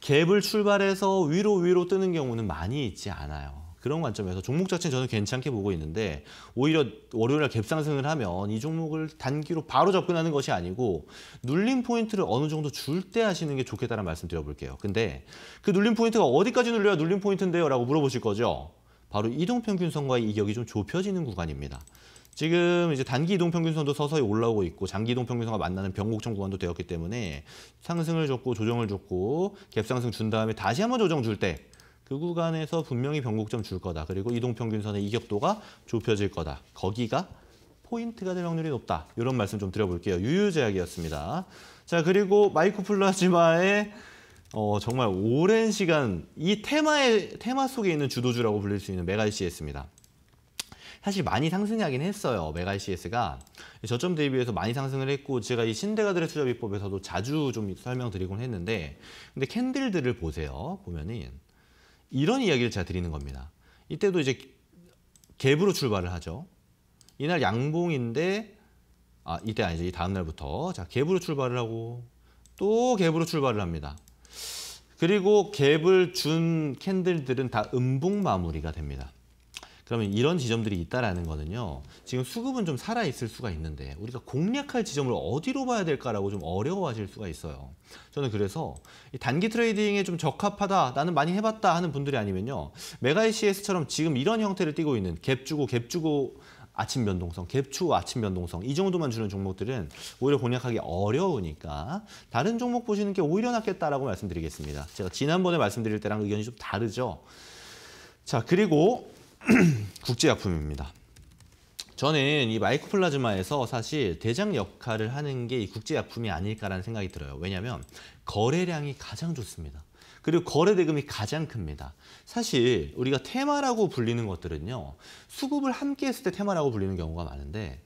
갭을 출발해서 위로 위로 뜨는 경우는 많이 있지 않아요. 그런 관점에서 종목 자체는 저는 괜찮게 보고 있는데 오히려 월요일날 갭상승을 하면 이 종목을 단기로 바로 접근하는 것이 아니고 눌림 포인트를 어느 정도 줄 때 하시는 게 좋겠다는 말씀 드려볼게요. 근데 그 눌림 포인트가 어디까지 눌려야 눌림 포인트인데요? 라고 물어보실 거죠. 바로 이동평균선과의 이격이 좀 좁혀지는 구간입니다. 지금 이제 단기 이동평균선도 서서히 올라오고 있고 장기 이동평균선과 만나는 변곡청 구간도 되었기 때문에 상승을 줬고 조정을 줬고 갭상승 준 다음에 다시 한번 조정 줄때 그 구간에서 분명히 변곡점 줄 거다. 그리고 이동평균선의 이격도가 좁혀질 거다. 거기가 포인트가 될 확률이 높다. 이런 말씀 좀 드려볼게요. 유유제약이었습니다. 자 그리고 마이코플라즈마의 어, 정말 오랜 시간 이 테마의 테마 속에 있는 주도주라고 불릴 수 있는 메갈에스입니다 사실 많이 상승하긴 했어요. 메갈에스가 저점 대비해서 많이 상승을 했고 제가 이신데가드레 투자 비법에서도 자주 좀 설명드리곤 했는데 근데 캔들들을 보세요. 보면은 이런 이야기를 제가 드리는 겁니다. 이때도 이제 갭으로 출발을 하죠. 이날 양봉인데 아 이때 아니죠. 이 다음 날부터 자 갭으로 출발을 하고 또 갭으로 출발을 합니다. 그리고 갭을 준 캔들들은 다 음봉 마무리가 됩니다. 그러면 이런 지점들이 있다라는 거는요. 지금 수급은 좀 살아 있을 수가 있는데 우리가 공략할 지점을 어디로 봐야 될까라고 좀 어려워하실 수가 있어요. 저는 그래서 단기 트레이딩에 좀 적합하다, 나는 많이 해봤다 하는 분들이 아니면요. 메가 ECS처럼 지금 이런 형태를 띠고 있는 갭 주고 갭 주고 아침 변동성, 갭추 아침 변동성 이 정도만 주는 종목들은 오히려 공략하기 어려우니까 다른 종목 보시는 게 오히려 낫겠다라고 말씀드리겠습니다. 제가 지난번에 말씀드릴 때랑 의견이 좀 다르죠. 자 그리고 국제약품입니다. 저는 이 마이코플라즈마에서 사실 대장 역할을 하는 게 이 국제약품이 아닐까라는 생각이 들어요. 왜냐하면 거래량이 가장 좋습니다. 그리고 거래대금이 가장 큽니다. 사실 우리가 테마라고 불리는 것들은요. 수급을 함께 했을 때 테마라고 불리는 경우가 많은데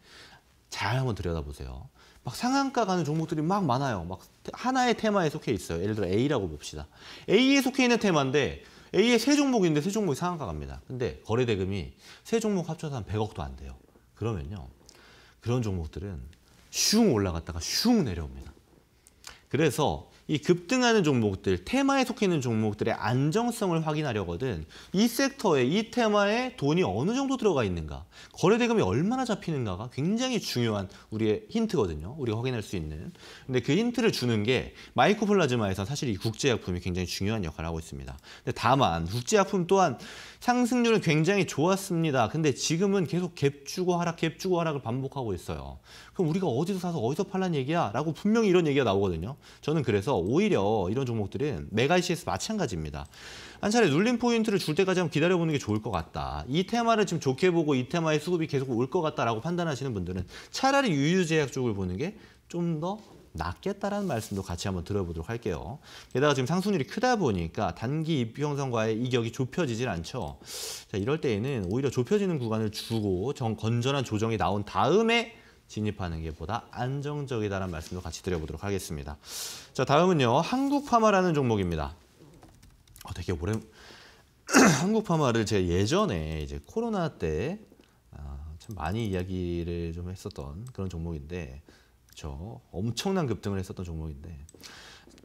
잘 한번 들여다보세요. 막 상한가 가는 종목들이 막 많아요. 막 하나의 테마에 속해 있어요. 예를 들어 A라고 봅시다. A에 속해 있는 테마인데 A의 세 종목인데 세 종목이 상한가 갑니다. 근데 거래 대금이 세 종목 합쳐서 한 100억도 안 돼요. 그러면요. 그런 종목들은 슝 올라갔다가 슝 내려옵니다. 그래서 이 급등하는 종목들, 테마에 속해 있는 종목들의 안정성을 확인하려거든 이 섹터에, 이 테마에 돈이 어느 정도 들어가 있는가, 거래대금이 얼마나 잡히는가가 굉장히 중요한 우리의 힌트거든요. 우리가 확인할 수 있는. 근데 그 힌트를 주는 게 마이코플라즈마에서 사실 이 국제약품이 굉장히 중요한 역할을 하고 있습니다. 근데 다만 국제약품 또한 상승률은 굉장히 좋았습니다. 근데 지금은 계속 갭 주고 하락, 갭 주고 하락을 반복하고 있어요. 그럼 우리가 어디서 사서 어디서 팔란 얘기야? 라고 분명히 이런 얘기가 나오거든요. 저는 그래서 오히려 이런 종목들은 메가이시에서 마찬가지입니다. 한 차례 눌림 포인트를 줄 때까지 한번 기다려보는 게 좋을 것 같다. 이 테마를 지금 좋게 보고 이 테마의 수급이 계속 올 것 같다라고 판단하시는 분들은 차라리 유유제약 쪽을 보는 게 좀더 낮겠다라는 말씀도 같이 한번 들어보도록 할게요. 게다가 지금 상승률이 크다 보니까 단기 입주 형성과의 이격이 좁혀지질 않죠. 자, 이럴 때에는 오히려 좁혀지는 구간을 주고 정 건전한 조정이 나온 다음에 진입하는 게 보다 안정적이다라는 말씀도 같이 드려보도록 하겠습니다. 자, 다음은요. 한국파마라는 종목입니다. 어, 되게 오래 한국파마를 제가 예전에 이제 코로나 때참 아, 많이 이야기를 좀 했었던 그런 종목인데 그렇죠. 엄청난 급등을 했었던 종목인데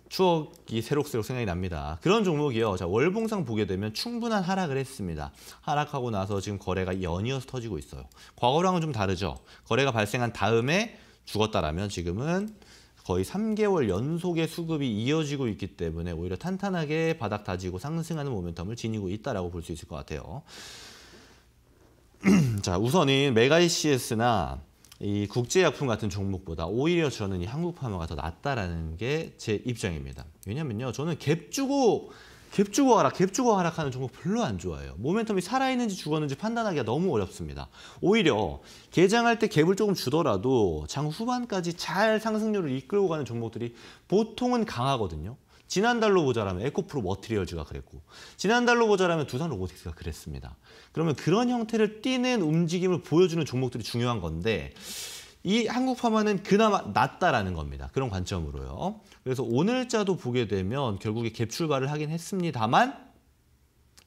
추억이 새록새록 생각이 납니다. 그런 종목이요. 자, 월봉상 보게 되면 충분한 하락을 했습니다. 하락하고 나서 지금 거래가 연이어서 터지고 있어요. 과거랑은 좀 다르죠. 거래가 발생한 다음에 죽었다라면 지금은 거의 3개월 연속의 수급이 이어지고 있기 때문에 오히려 탄탄하게 바닥 다지고 상승하는 모멘텀을 지니고 있다라고 볼 수 있을 것 같아요. 자, 우선은 메가 ECS나 이 국제약품 같은 종목보다 오히려 저는 이 한국 파마가 더 낫다라는 게 제 입장입니다. 왜냐면요. 저는 갭 주고 갭 주고 하락, 갭 주고 하락하는 종목 별로 안 좋아해요. 모멘텀이 살아있는지 죽었는지 판단하기가 너무 어렵습니다. 오히려 개장할 때 갭을 조금 주더라도 장 후반까지 잘 상승률을 이끌고 가는 종목들이 보통은 강하거든요. 지난달로 보자라면 에코프로 머티리얼즈가 그랬고 지난달로 보자라면 두산 로보틱스가 그랬습니다. 그러면 그런 형태를 띠는 움직임을 보여주는 종목들이 중요한 건데 이 한국파마는 그나마 낫다라는 겁니다. 그런 관점으로요. 그래서 오늘자도 보게 되면 결국에 갭 출발을 하긴 했습니다만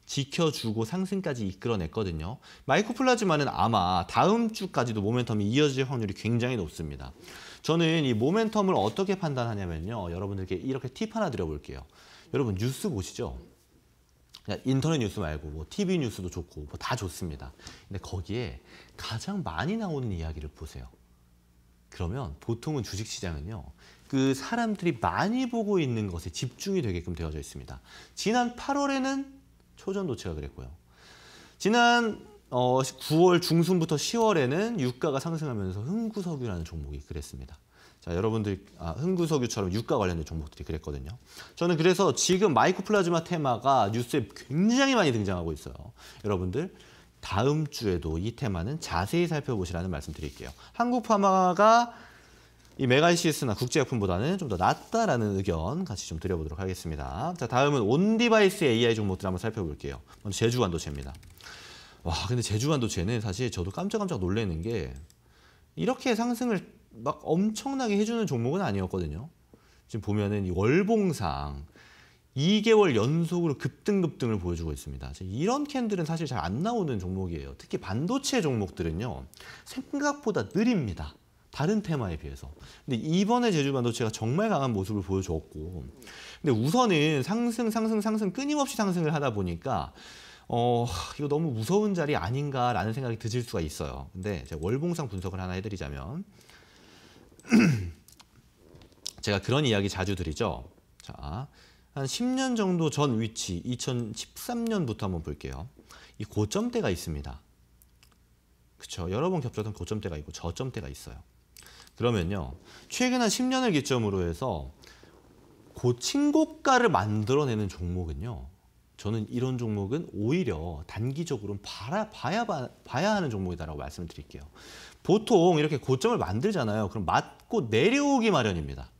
지켜주고 상승까지 이끌어냈거든요. 마이코플라즈마는 아마 다음 주까지도 모멘텀이 이어질 확률이 굉장히 높습니다. 저는 이 모멘텀을 어떻게 판단하냐면요. 여러분들께 이렇게 팁 하나 드려볼게요. 여러분 뉴스 보시죠? 인터넷 뉴스 말고 뭐 TV 뉴스도 좋고 뭐다 좋습니다. 근데 거기에 가장 많이 나오는 이야기를 보세요. 그러면 보통은 주식시장은요. 그 사람들이 많이 보고 있는 것에 집중이 되게끔 되어져 있습니다. 지난 8월에는 초전도체가 그랬고요. 지난 어, 9월 중순부터 10월에는 유가가 상승하면서 흥구석유라는 종목이 그랬습니다. 자, 여러분들 아, 흥구석유처럼 유가 관련된 종목들이 그랬거든요. 저는 그래서 지금 마이코플라즈마 테마가 뉴스에 굉장히 많이 등장하고 있어요. 여러분들 다음 주에도 이 테마는 자세히 살펴보시라는 말씀 드릴게요. 한국 파마가 이메가시스나 국제약품보다는 좀 더 낫다라는 의견 같이 좀 드려보도록 하겠습니다. 자, 다음은 온디바이스 AI 종목들 한번 살펴볼게요. 먼저 제주완도체입니다. 와 근데 제주 반도체는 사실 저도 깜짝깜짝 놀라는 게 이렇게 상승을 막 엄청나게 해주는 종목은 아니었거든요. 지금 보면은 월봉상 2개월 연속으로 급등급등을 보여주고 있습니다. 이런 캔들은 사실 잘 안 나오는 종목이에요. 특히 반도체 종목들은요. 생각보다 느립니다. 다른 테마에 비해서. 근데 이번에 제주 반도체가 정말 강한 모습을 보여주었고 근데 우선은 상승, 상승, 상승 끊임없이 상승을 하다 보니까 어, 이거 너무 무서운 자리 아닌가라는 생각이 드실 수가 있어요. 근데 제가 월봉상 분석을 하나 해드리자면 제가 그런 이야기 자주 드리죠. 자, 한 10년 정도 전 위치 2013년부터 한번 볼게요. 이 고점대가 있습니다. 그쵸 여러 번 겹쳤던 고점대가 있고 저점대가 있어요. 그러면요. 최근 한 10년을 기점으로 해서 고친고가를 만들어내는 종목은요. 저는 이런 종목은 오히려 단기적으로 봐라, 봐야, 봐야 하는 종목이다라고 말씀을 드릴게요. 보통 이렇게 고점을 만들잖아요. 그럼 맞고 내려오기 마련입니다.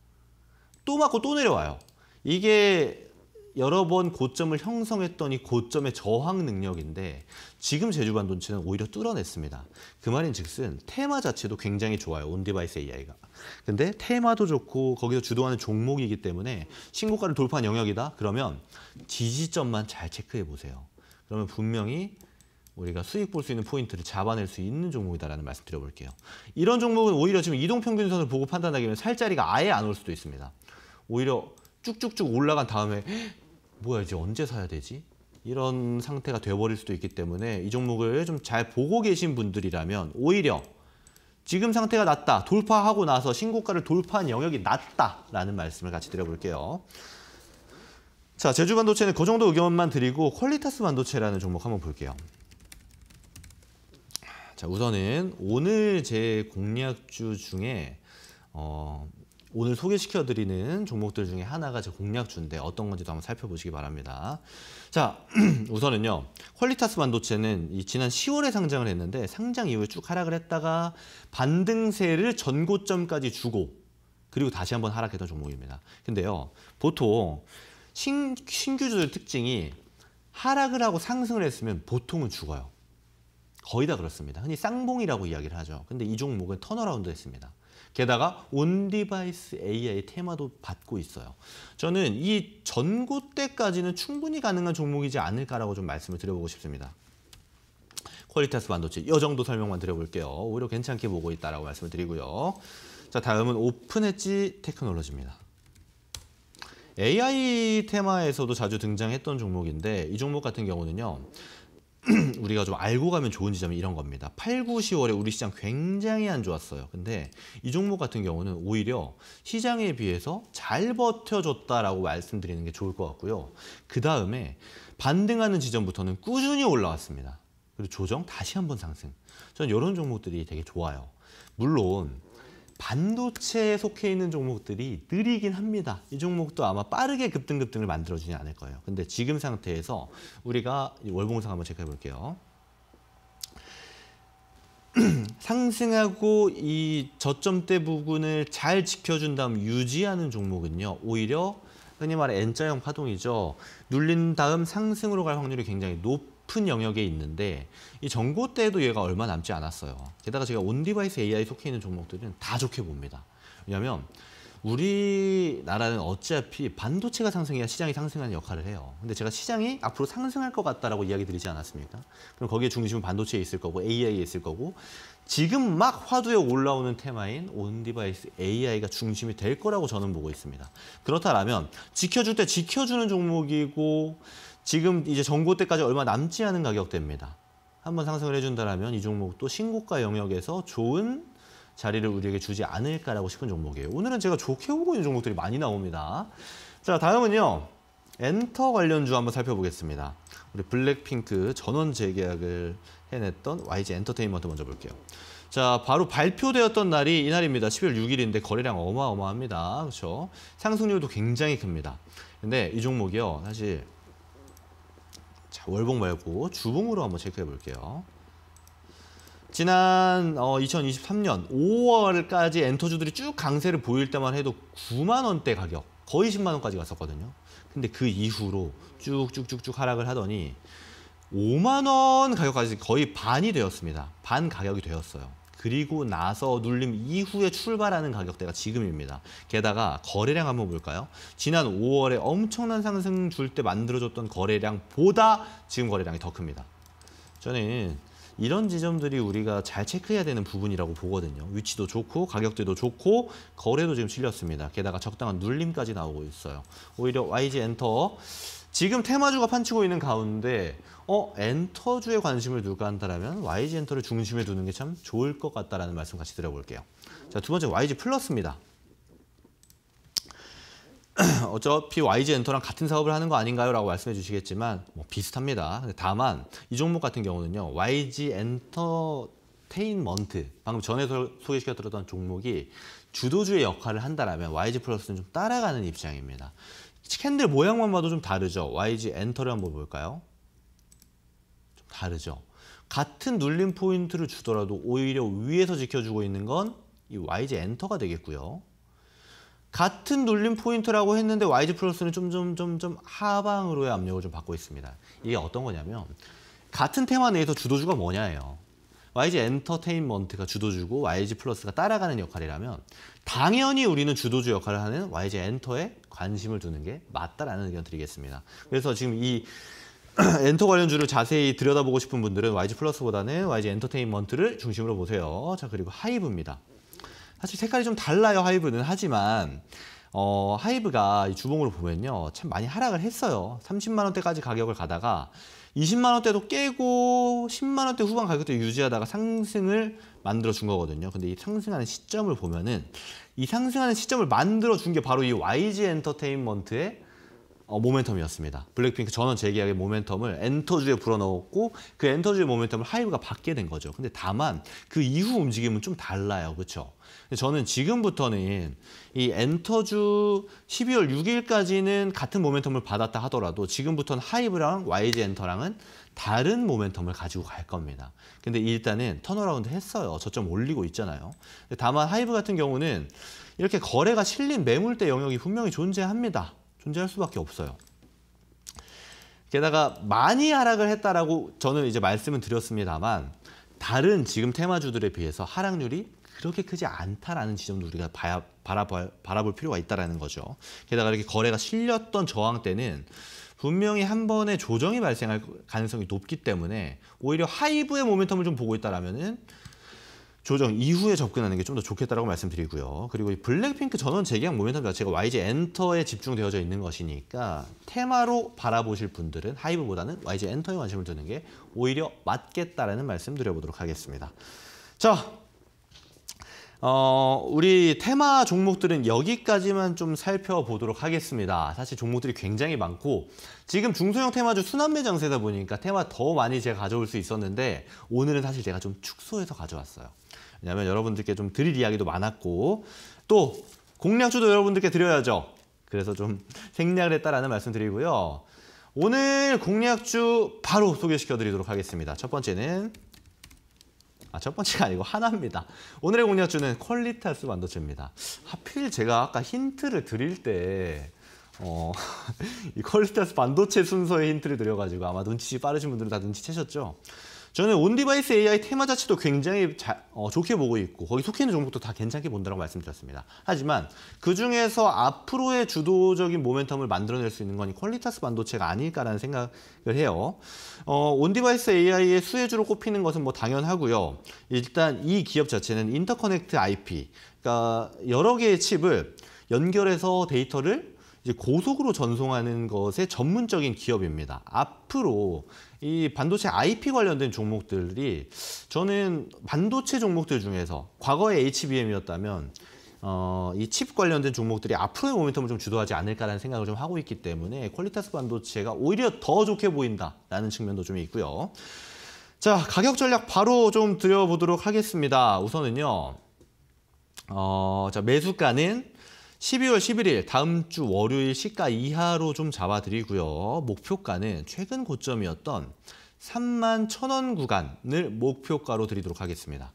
또 맞고 또 내려와요. 이게 여러 번 고점을 형성했더니 고점의 저항 능력인데 지금 제주 반도체는 오히려 뚫어냈습니다. 그 말인 즉슨 테마 자체도 굉장히 좋아요. 온디바이스 AI가. 근데 테마도 좋고 거기서 주도하는 종목이기 때문에 신고가를 돌파한 영역이다? 그러면 지지점만 잘 체크해 보세요. 그러면 분명히 우리가 수익 볼 수 있는 포인트를 잡아낼 수 있는 종목이다라는 말씀 드려볼게요. 이런 종목은 오히려 지금 이동평균선을 보고 판단하기에는 살 자리가 아예 안 올 수도 있습니다. 오히려 쭉쭉쭉 올라간 다음에 뭐야 이제 언제 사야 되지? 이런 상태가 돼버릴 수도 있기 때문에 이 종목을 좀 잘 보고 계신 분들이라면 오히려 지금 상태가 낮다, 돌파하고 나서 신고가를 돌파한 영역이 낮다라는 말씀을 같이 드려볼게요. 자, 제주 반도체는 그 정도 의견만 드리고 퀄리타스 반도체라는 종목 한번 볼게요. 자, 우선은 오늘 제 공략주 중에 어, 오늘 소개시켜드리는 종목들 중에 하나가 제 공략주인데 어떤 건지도 한번 살펴보시기 바랍니다. 자, 우선은요. 퀄리타스 반도체는 지난 10월에 상장을 했는데 상장 이후에 쭉 하락을 했다가 반등세를 전고점까지 주고 그리고 다시 한번 하락했던 종목입니다. 근데요. 보통 신, 신규주들 특징이 하락을 하고 상승을 했으면 보통은 죽어요. 거의 다 그렇습니다. 흔히 쌍봉이라고 이야기를 하죠. 근데 이 종목은 턴어라운드 했습니다. 게다가 온디바이스 AI 테마도 받고 있어요. 저는 이 전고 때까지는 충분히 가능한 종목이지 않을까라고 좀 말씀을 드려보고 싶습니다. 퀄리타스 반도체 이 정도 설명만 드려볼게요. 오히려 괜찮게 보고 있다라고 말씀을 드리고요. 자 다음은 오픈엣지 테크놀로지입니다. AI 테마에서도 자주 등장했던 종목인데 이 종목 같은 경우는요. 우리가 좀 알고 가면 좋은 지점이 이런 겁니다. 8, 9, 10월에 우리 시장 굉장히 안 좋았어요. 근데 이 종목 같은 경우는 오히려 시장에 비해서 잘 버텨줬다라고 말씀드리는 게 좋을 것 같고요. 그 다음에 반등하는 지점부터는 꾸준히 올라왔습니다. 그리고 조정 다시 한번 상승. 저는 이런 종목들이 되게 좋아요. 물론 반도체에 속해 있는 종목들이 느리긴 합니다. 이 종목도 아마 빠르게 급등급등을 만들어주지 않을 거예요. 근데 지금 상태에서 우리가 월봉상 한번 체크해 볼게요. 상승하고 이 저점대 부분을 잘 지켜준 다음 유지하는 종목은요. 오히려 흔히 말해 N자형 파동이죠. 눌린 다음 상승으로 갈 확률이 굉장히 높 높은 영역에 있는데 이전고 때에도 얘가 얼마 남지 않았어요. 게다가 제가 온디바이스 AI 속해 있는 종목들은 다 좋게 봅니다. 왜냐하면 우리나라는 어차피 반도체가 상승해야 시장이 상승하는 역할을 해요. 근데 제가 시장이 앞으로 상승할 것 같다라고 이야기 드리지 않았습니까? 그럼 거기에 중심은 반도체에 있을 거고 AI에 있을 거고 지금 막 화두에 올라오는 테마인 온디바이스 AI가 중심이 될 거라고 저는 보고 있습니다. 그렇다면 지켜줄 때 지켜주는 종목이고 지금 이제 정고 때까지 얼마 남지 않은 가격대입니다. 한번 상승을 해준다면 이 종목도 신고가 영역에서 좋은 자리를 우리에게 주지 않을까라고 싶은 종목이에요. 오늘은 제가 좋게 보고 있는 종목들이 많이 나옵니다. 자, 다음은요. 엔터 관련주 한번 살펴보겠습니다. 우리 블랙핑크 전원 재계약을 해냈던 YG 엔터테인먼트 먼저 볼게요. 자, 바로 발표되었던 날이 이날입니다. 11월 6일인데 거래량 어마어마합니다. 그렇죠? 상승률도 굉장히 큽니다. 근데 이 종목이요. 사실 월봉 말고 주봉으로 한번 체크해 볼게요. 지난 어, 2023년 5월까지 엔터주들이 쭉 강세를 보일 때만 해도 9만 원대 가격, 거의 10만 원까지 갔었거든요. 근데 그 이후로 쭉쭉쭉쭉 하락을 하더니 5만 원 가격까지 거의 반이 되었습니다. 반 가격이 되었어요. 그리고 나서 눌림 이후에 출발하는 가격대가 지금입니다. 게다가 거래량 한번 볼까요? 지난 5월에 엄청난 상승 줄 때 만들어줬던 거래량보다 지금 거래량이 더 큽니다. 저는 이런 지점들이 우리가 잘 체크해야 되는 부분이라고 보거든요. 위치도 좋고 가격대도 좋고 거래도 지금 실렸습니다. 게다가 적당한 눌림까지 나오고 있어요. 오히려 YG 엔터 지금 테마주가 판치고 있는 가운데 어 엔터주에 관심을 누가 한다면 YG 엔터를 중심에 두는 게 참 좋을 것 같다라는 말씀 같이 드려볼게요. 자, 두 번째 YG 플러스입니다. 어차피 YG 엔터랑 같은 사업을 하는 거 아닌가요? 라고 말씀해 주시겠지만 뭐 비슷합니다. 다만 이 종목 같은 경우는요. YG 엔터테인먼트 방금 전에 소개시켜드렸던 종목이 주도주의 역할을 한다면 YG 플러스는 좀 따라가는 입장입니다. 캔들 모양만 봐도 좀 다르죠. YG 엔터를 한번 볼까요? 좀 다르죠. 같은 눌림 포인트를 주더라도 오히려 위에서 지켜주고 있는 건 이 YG 엔터가 되겠고요. 같은 눌림 포인트라고 했는데 YG 플러스는 좀 좀 좀 좀 하방으로의 압력을 좀 받고 있습니다. 이게 어떤 거냐면 같은 테마 내에서 주도주가 뭐냐예요. YG 엔터테인먼트가 주도주고 YG 플러스가 따라가는 역할이라면 당연히 우리는 주도주 역할을 하는 YG 엔터에 관심을 두는 게 맞다라는 의견 드리겠습니다. 그래서 지금 이 엔터 관련주를 자세히 들여다보고 싶은 분들은 YG 플러스보다는 YG 엔터테인먼트를 중심으로 보세요. 자 그리고 하이브입니다. 사실 색깔이 좀 달라요 하이브는 하지만 어, 하이브가 주봉으로 보면요 참 많이 하락을 했어요. 30만 원대까지 가격을 가다가 20만 원대도 깨고 10만 원대 후반 가격대 유지하다가 상승을 만들어 준 거거든요. 근데 이 상승하는 시점을 보면은 이 상승하는 시점을 만들어 준 게 바로 이 YG 엔터테인먼트의 어, 모멘텀이었습니다. 블랙핑크 전원 재계약의 모멘텀을 엔터주에 불어넣었고 그 엔터주의 모멘텀을 하이브가 받게 된 거죠. 근데 다만 그 이후 움직임은 좀 달라요. 그렇죠? 저는 지금부터는 이 엔터주 12월 6일까지는 같은 모멘텀을 받았다 하더라도 지금부터는 하이브랑 YG 엔터랑은 다른 모멘텀을 가지고 갈 겁니다. 근데 일단은 턴어라운드 했어요. 저점 올리고 있잖아요. 근데 다만 하이브 같은 경우는 이렇게 거래가 실린 매물대 영역이 분명히 존재합니다. 존재할 수밖에 없어요. 게다가 많이 하락을 했다라고 저는 이제 말씀을 드렸습니다만 다른 지금 테마주들에 비해서 하락률이 그렇게 크지 않다라는 지점도 우리가 봐야, 바라볼, 바라볼 필요가 있다라는 거죠. 게다가 이렇게 거래가 실렸던 저항 때는 분명히 한 번의 조정이 발생할 가능성이 높기 때문에 오히려 하이브의 모멘텀을 좀 보고 있다라면은 조정 이후에 접근하는 게 좀 더 좋겠다라고 말씀드리고요. 그리고 이 블랙핑크 전원 재계약 모멘텀 자체가 YG 엔터에 집중되어져 있는 것이니까 테마로 바라보실 분들은 하이브보다는 YG 엔터에 관심을 두는 게 오히려 맞겠다라는 말씀 드려보도록 하겠습니다. 자, 어, 우리 테마 종목들은 여기까지만 좀 살펴보도록 하겠습니다. 사실 종목들이 굉장히 많고 지금 중소형 테마주 순환매 장세다 보니까 테마 더 많이 제가 가져올 수 있었는데 오늘은 사실 제가 좀 축소해서 가져왔어요. 왜냐하면 여러분들께 좀 드릴 이야기도 많았고 또 공략주도 여러분들께 드려야죠. 그래서 좀 생략을 했다라는 말씀 드리고요. 오늘 공략주 바로 소개시켜 드리도록 하겠습니다. 첫 번째는 아, 첫 번째가 아니고 하나입니다. 오늘의 공략주는 퀄리타스 반도체입니다. 하필 제가 아까 힌트를 드릴 때 어, 이 퀄리타스 반도체 순서의 힌트를 드려가지고 아마 눈치 빠르신 분들은 다 눈치채셨죠? 저는 온디바이스 AI 테마 자체도 굉장히 자, 어, 좋게 보고 있고 거기 속해 있는 종목도 다 괜찮게 본다고 말씀드렸습니다. 하지만 그중에서 앞으로의 주도적인 모멘텀을 만들어낼 수 있는 건 퀄리타스 반도체가 아닐까라는 생각을 해요. 어, 온디바이스 AI의 수혜주로 꼽히는 것은 뭐 당연하고요. 일단 이 기업 자체는 인터커넥트 IP, 그러니까 여러 개의 칩을 연결해서 데이터를 이제 고속으로 전송하는 것에 전문적인 기업입니다. 앞으로 이 반도체 IP 관련된 종목들이 저는 반도체 종목들 중에서 과거의 HBM이었다면 어, 이 칩 관련된 종목들이 앞으로의 모멘텀을 좀 주도하지 않을까라는 생각을 좀 하고 있기 때문에 퀄리타스 반도체가 오히려 더 좋게 보인다라는 측면도 좀 있고요. 자, 가격 전략 바로 좀 드려보도록 하겠습니다. 우선은요. 어, 자, 매수가는 12월 11일 다음 주 월요일 시가 이하로 좀 잡아드리고요. 목표가는 최근 고점이었던 3만 1 0원 구간을 목표가로 드리도록 하겠습니다.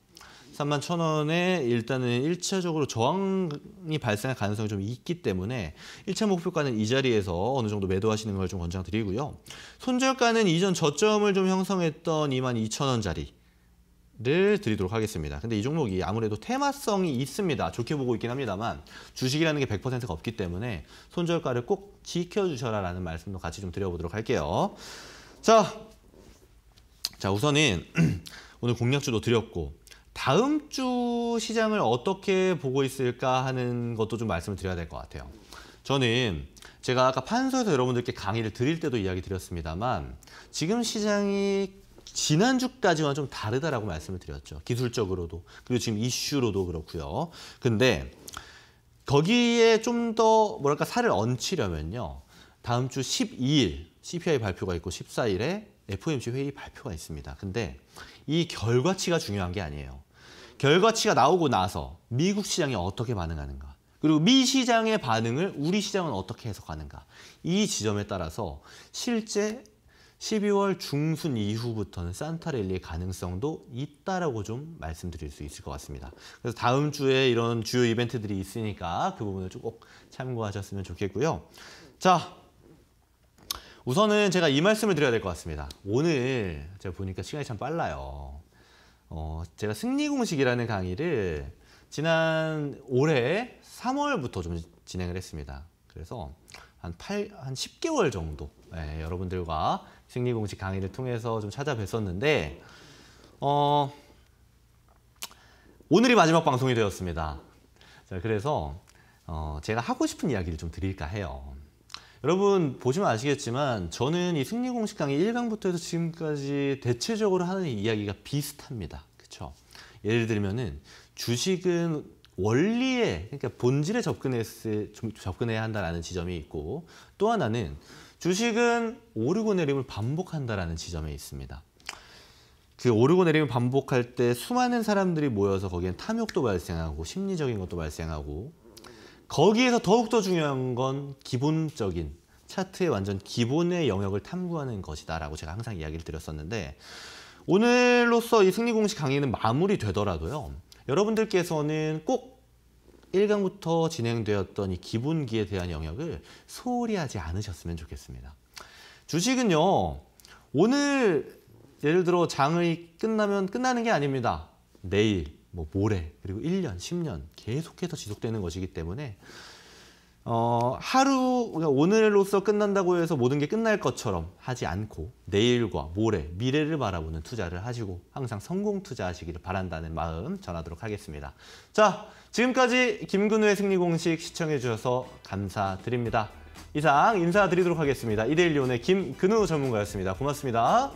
3만 1 0원에 일단은 일차적으로 저항이 발생할 가능성이 좀 있기 때문에 1차 목표가는 이 자리에서 어느 정도 매도하시는 걸 좀 권장드리고요. 손절가는 이전 저점을 좀 형성했던 2만 2 0원 자리 를 드리도록 하겠습니다. 근데 이 종목이 아무래도 테마성이 있습니다. 좋게 보고 있긴 합니다만 주식이라는 게 100%가 없기 때문에 손절가를 꼭 지켜주셔라 라는 말씀도 같이 좀 드려보도록 할게요. 자, 자 우선은 오늘 공략주도 드렸고 다음 주 시장을 어떻게 보고 있을까 하는 것도 좀 말씀을 드려야 될 것 같아요. 저는 제가 아까 판소에서 여러분들께 강의를 드릴 때도 이야기 드렸습니다만 지금 시장이 지난주까지와 좀 다르다라고 말씀을 드렸죠. 기술적으로도 그리고 지금 이슈로도 그렇고요. 근데 거기에 좀 더 뭐랄까 살을 얹히려면요. 다음 주 12일 CPI 발표가 있고 14일에 FOMC 회의 발표가 있습니다. 근데 이 결과치가 중요한 게 아니에요. 결과치가 나오고 나서 미국 시장이 어떻게 반응하는가 그리고 미 시장의 반응을 우리 시장은 어떻게 해석하는가 이 지점에 따라서 실제 12월 중순 이후부터는 산타랠리의 가능성도 있다라고 좀 말씀드릴 수 있을 것 같습니다. 그래서 다음 주에 이런 주요 이벤트들이 있으니까 그 부분을 꼭 참고하셨으면 좋겠고요. 자, 우선은 제가 이 말씀을 드려야 될 것 같습니다. 오늘 제가 보니까 시간이 참 빨라요. 어, 제가 승리 공식이라는 강의를 지난 올해 3월부터 좀 진행을 했습니다. 그래서 한 8, 한 10개월 정도 네, 여러분들과 승리공식 강의를 통해서 좀 찾아뵀었는데 어, 오늘이 마지막 방송이 되었습니다. 자, 그래서 어, 제가 하고 싶은 이야기를 좀 드릴까 해요. 여러분 보시면 아시겠지만 저는 이 승리공식 강의 1강부터 해서 지금까지 대체적으로 하는 이야기가 비슷합니다. 그렇죠? 예를 들면은 주식은 원리에 그러니까 본질에 접근했을, 접근해야 한다는 지점이 있고 또 하나는 주식은 오르고 내림을 반복한다라는 지점에 있습니다. 그 오르고 내림을 반복할 때 수많은 사람들이 모여서 거기엔 탐욕도 발생하고 심리적인 것도 발생하고 거기에서 더욱더 중요한 건 기본적인 차트의 완전 기본의 영역을 탐구하는 것이다 라고 제가 항상 이야기를 드렸었는데 오늘로써 이 승리 공식 강의는 마무리되더라도요 여러분들께서는 꼭 1강부터 진행되었던 이 기본기에 대한 영역을 소홀히 하지 않으셨으면 좋겠습니다. 주식은요. 오늘 예를 들어 장이 끝나면 끝나는 게 아닙니다. 내일, 뭐 모레, 그리고 1년, 10년 계속해서 지속되는 것이기 때문에 어, 하루 그러니까 오늘로써 끝난다고 해서 모든 게 끝날 것처럼 하지 않고 내일과 모레, 미래를 바라보는 투자를 하시고 항상 성공 투자하시기를 바란다는 마음 전하도록 하겠습니다. 자, 지금까지 김근우의 승리공식 시청해주셔서 감사드립니다. 이상 인사드리도록 하겠습니다. 이데일리온의 김근우 전문가였습니다. 고맙습니다.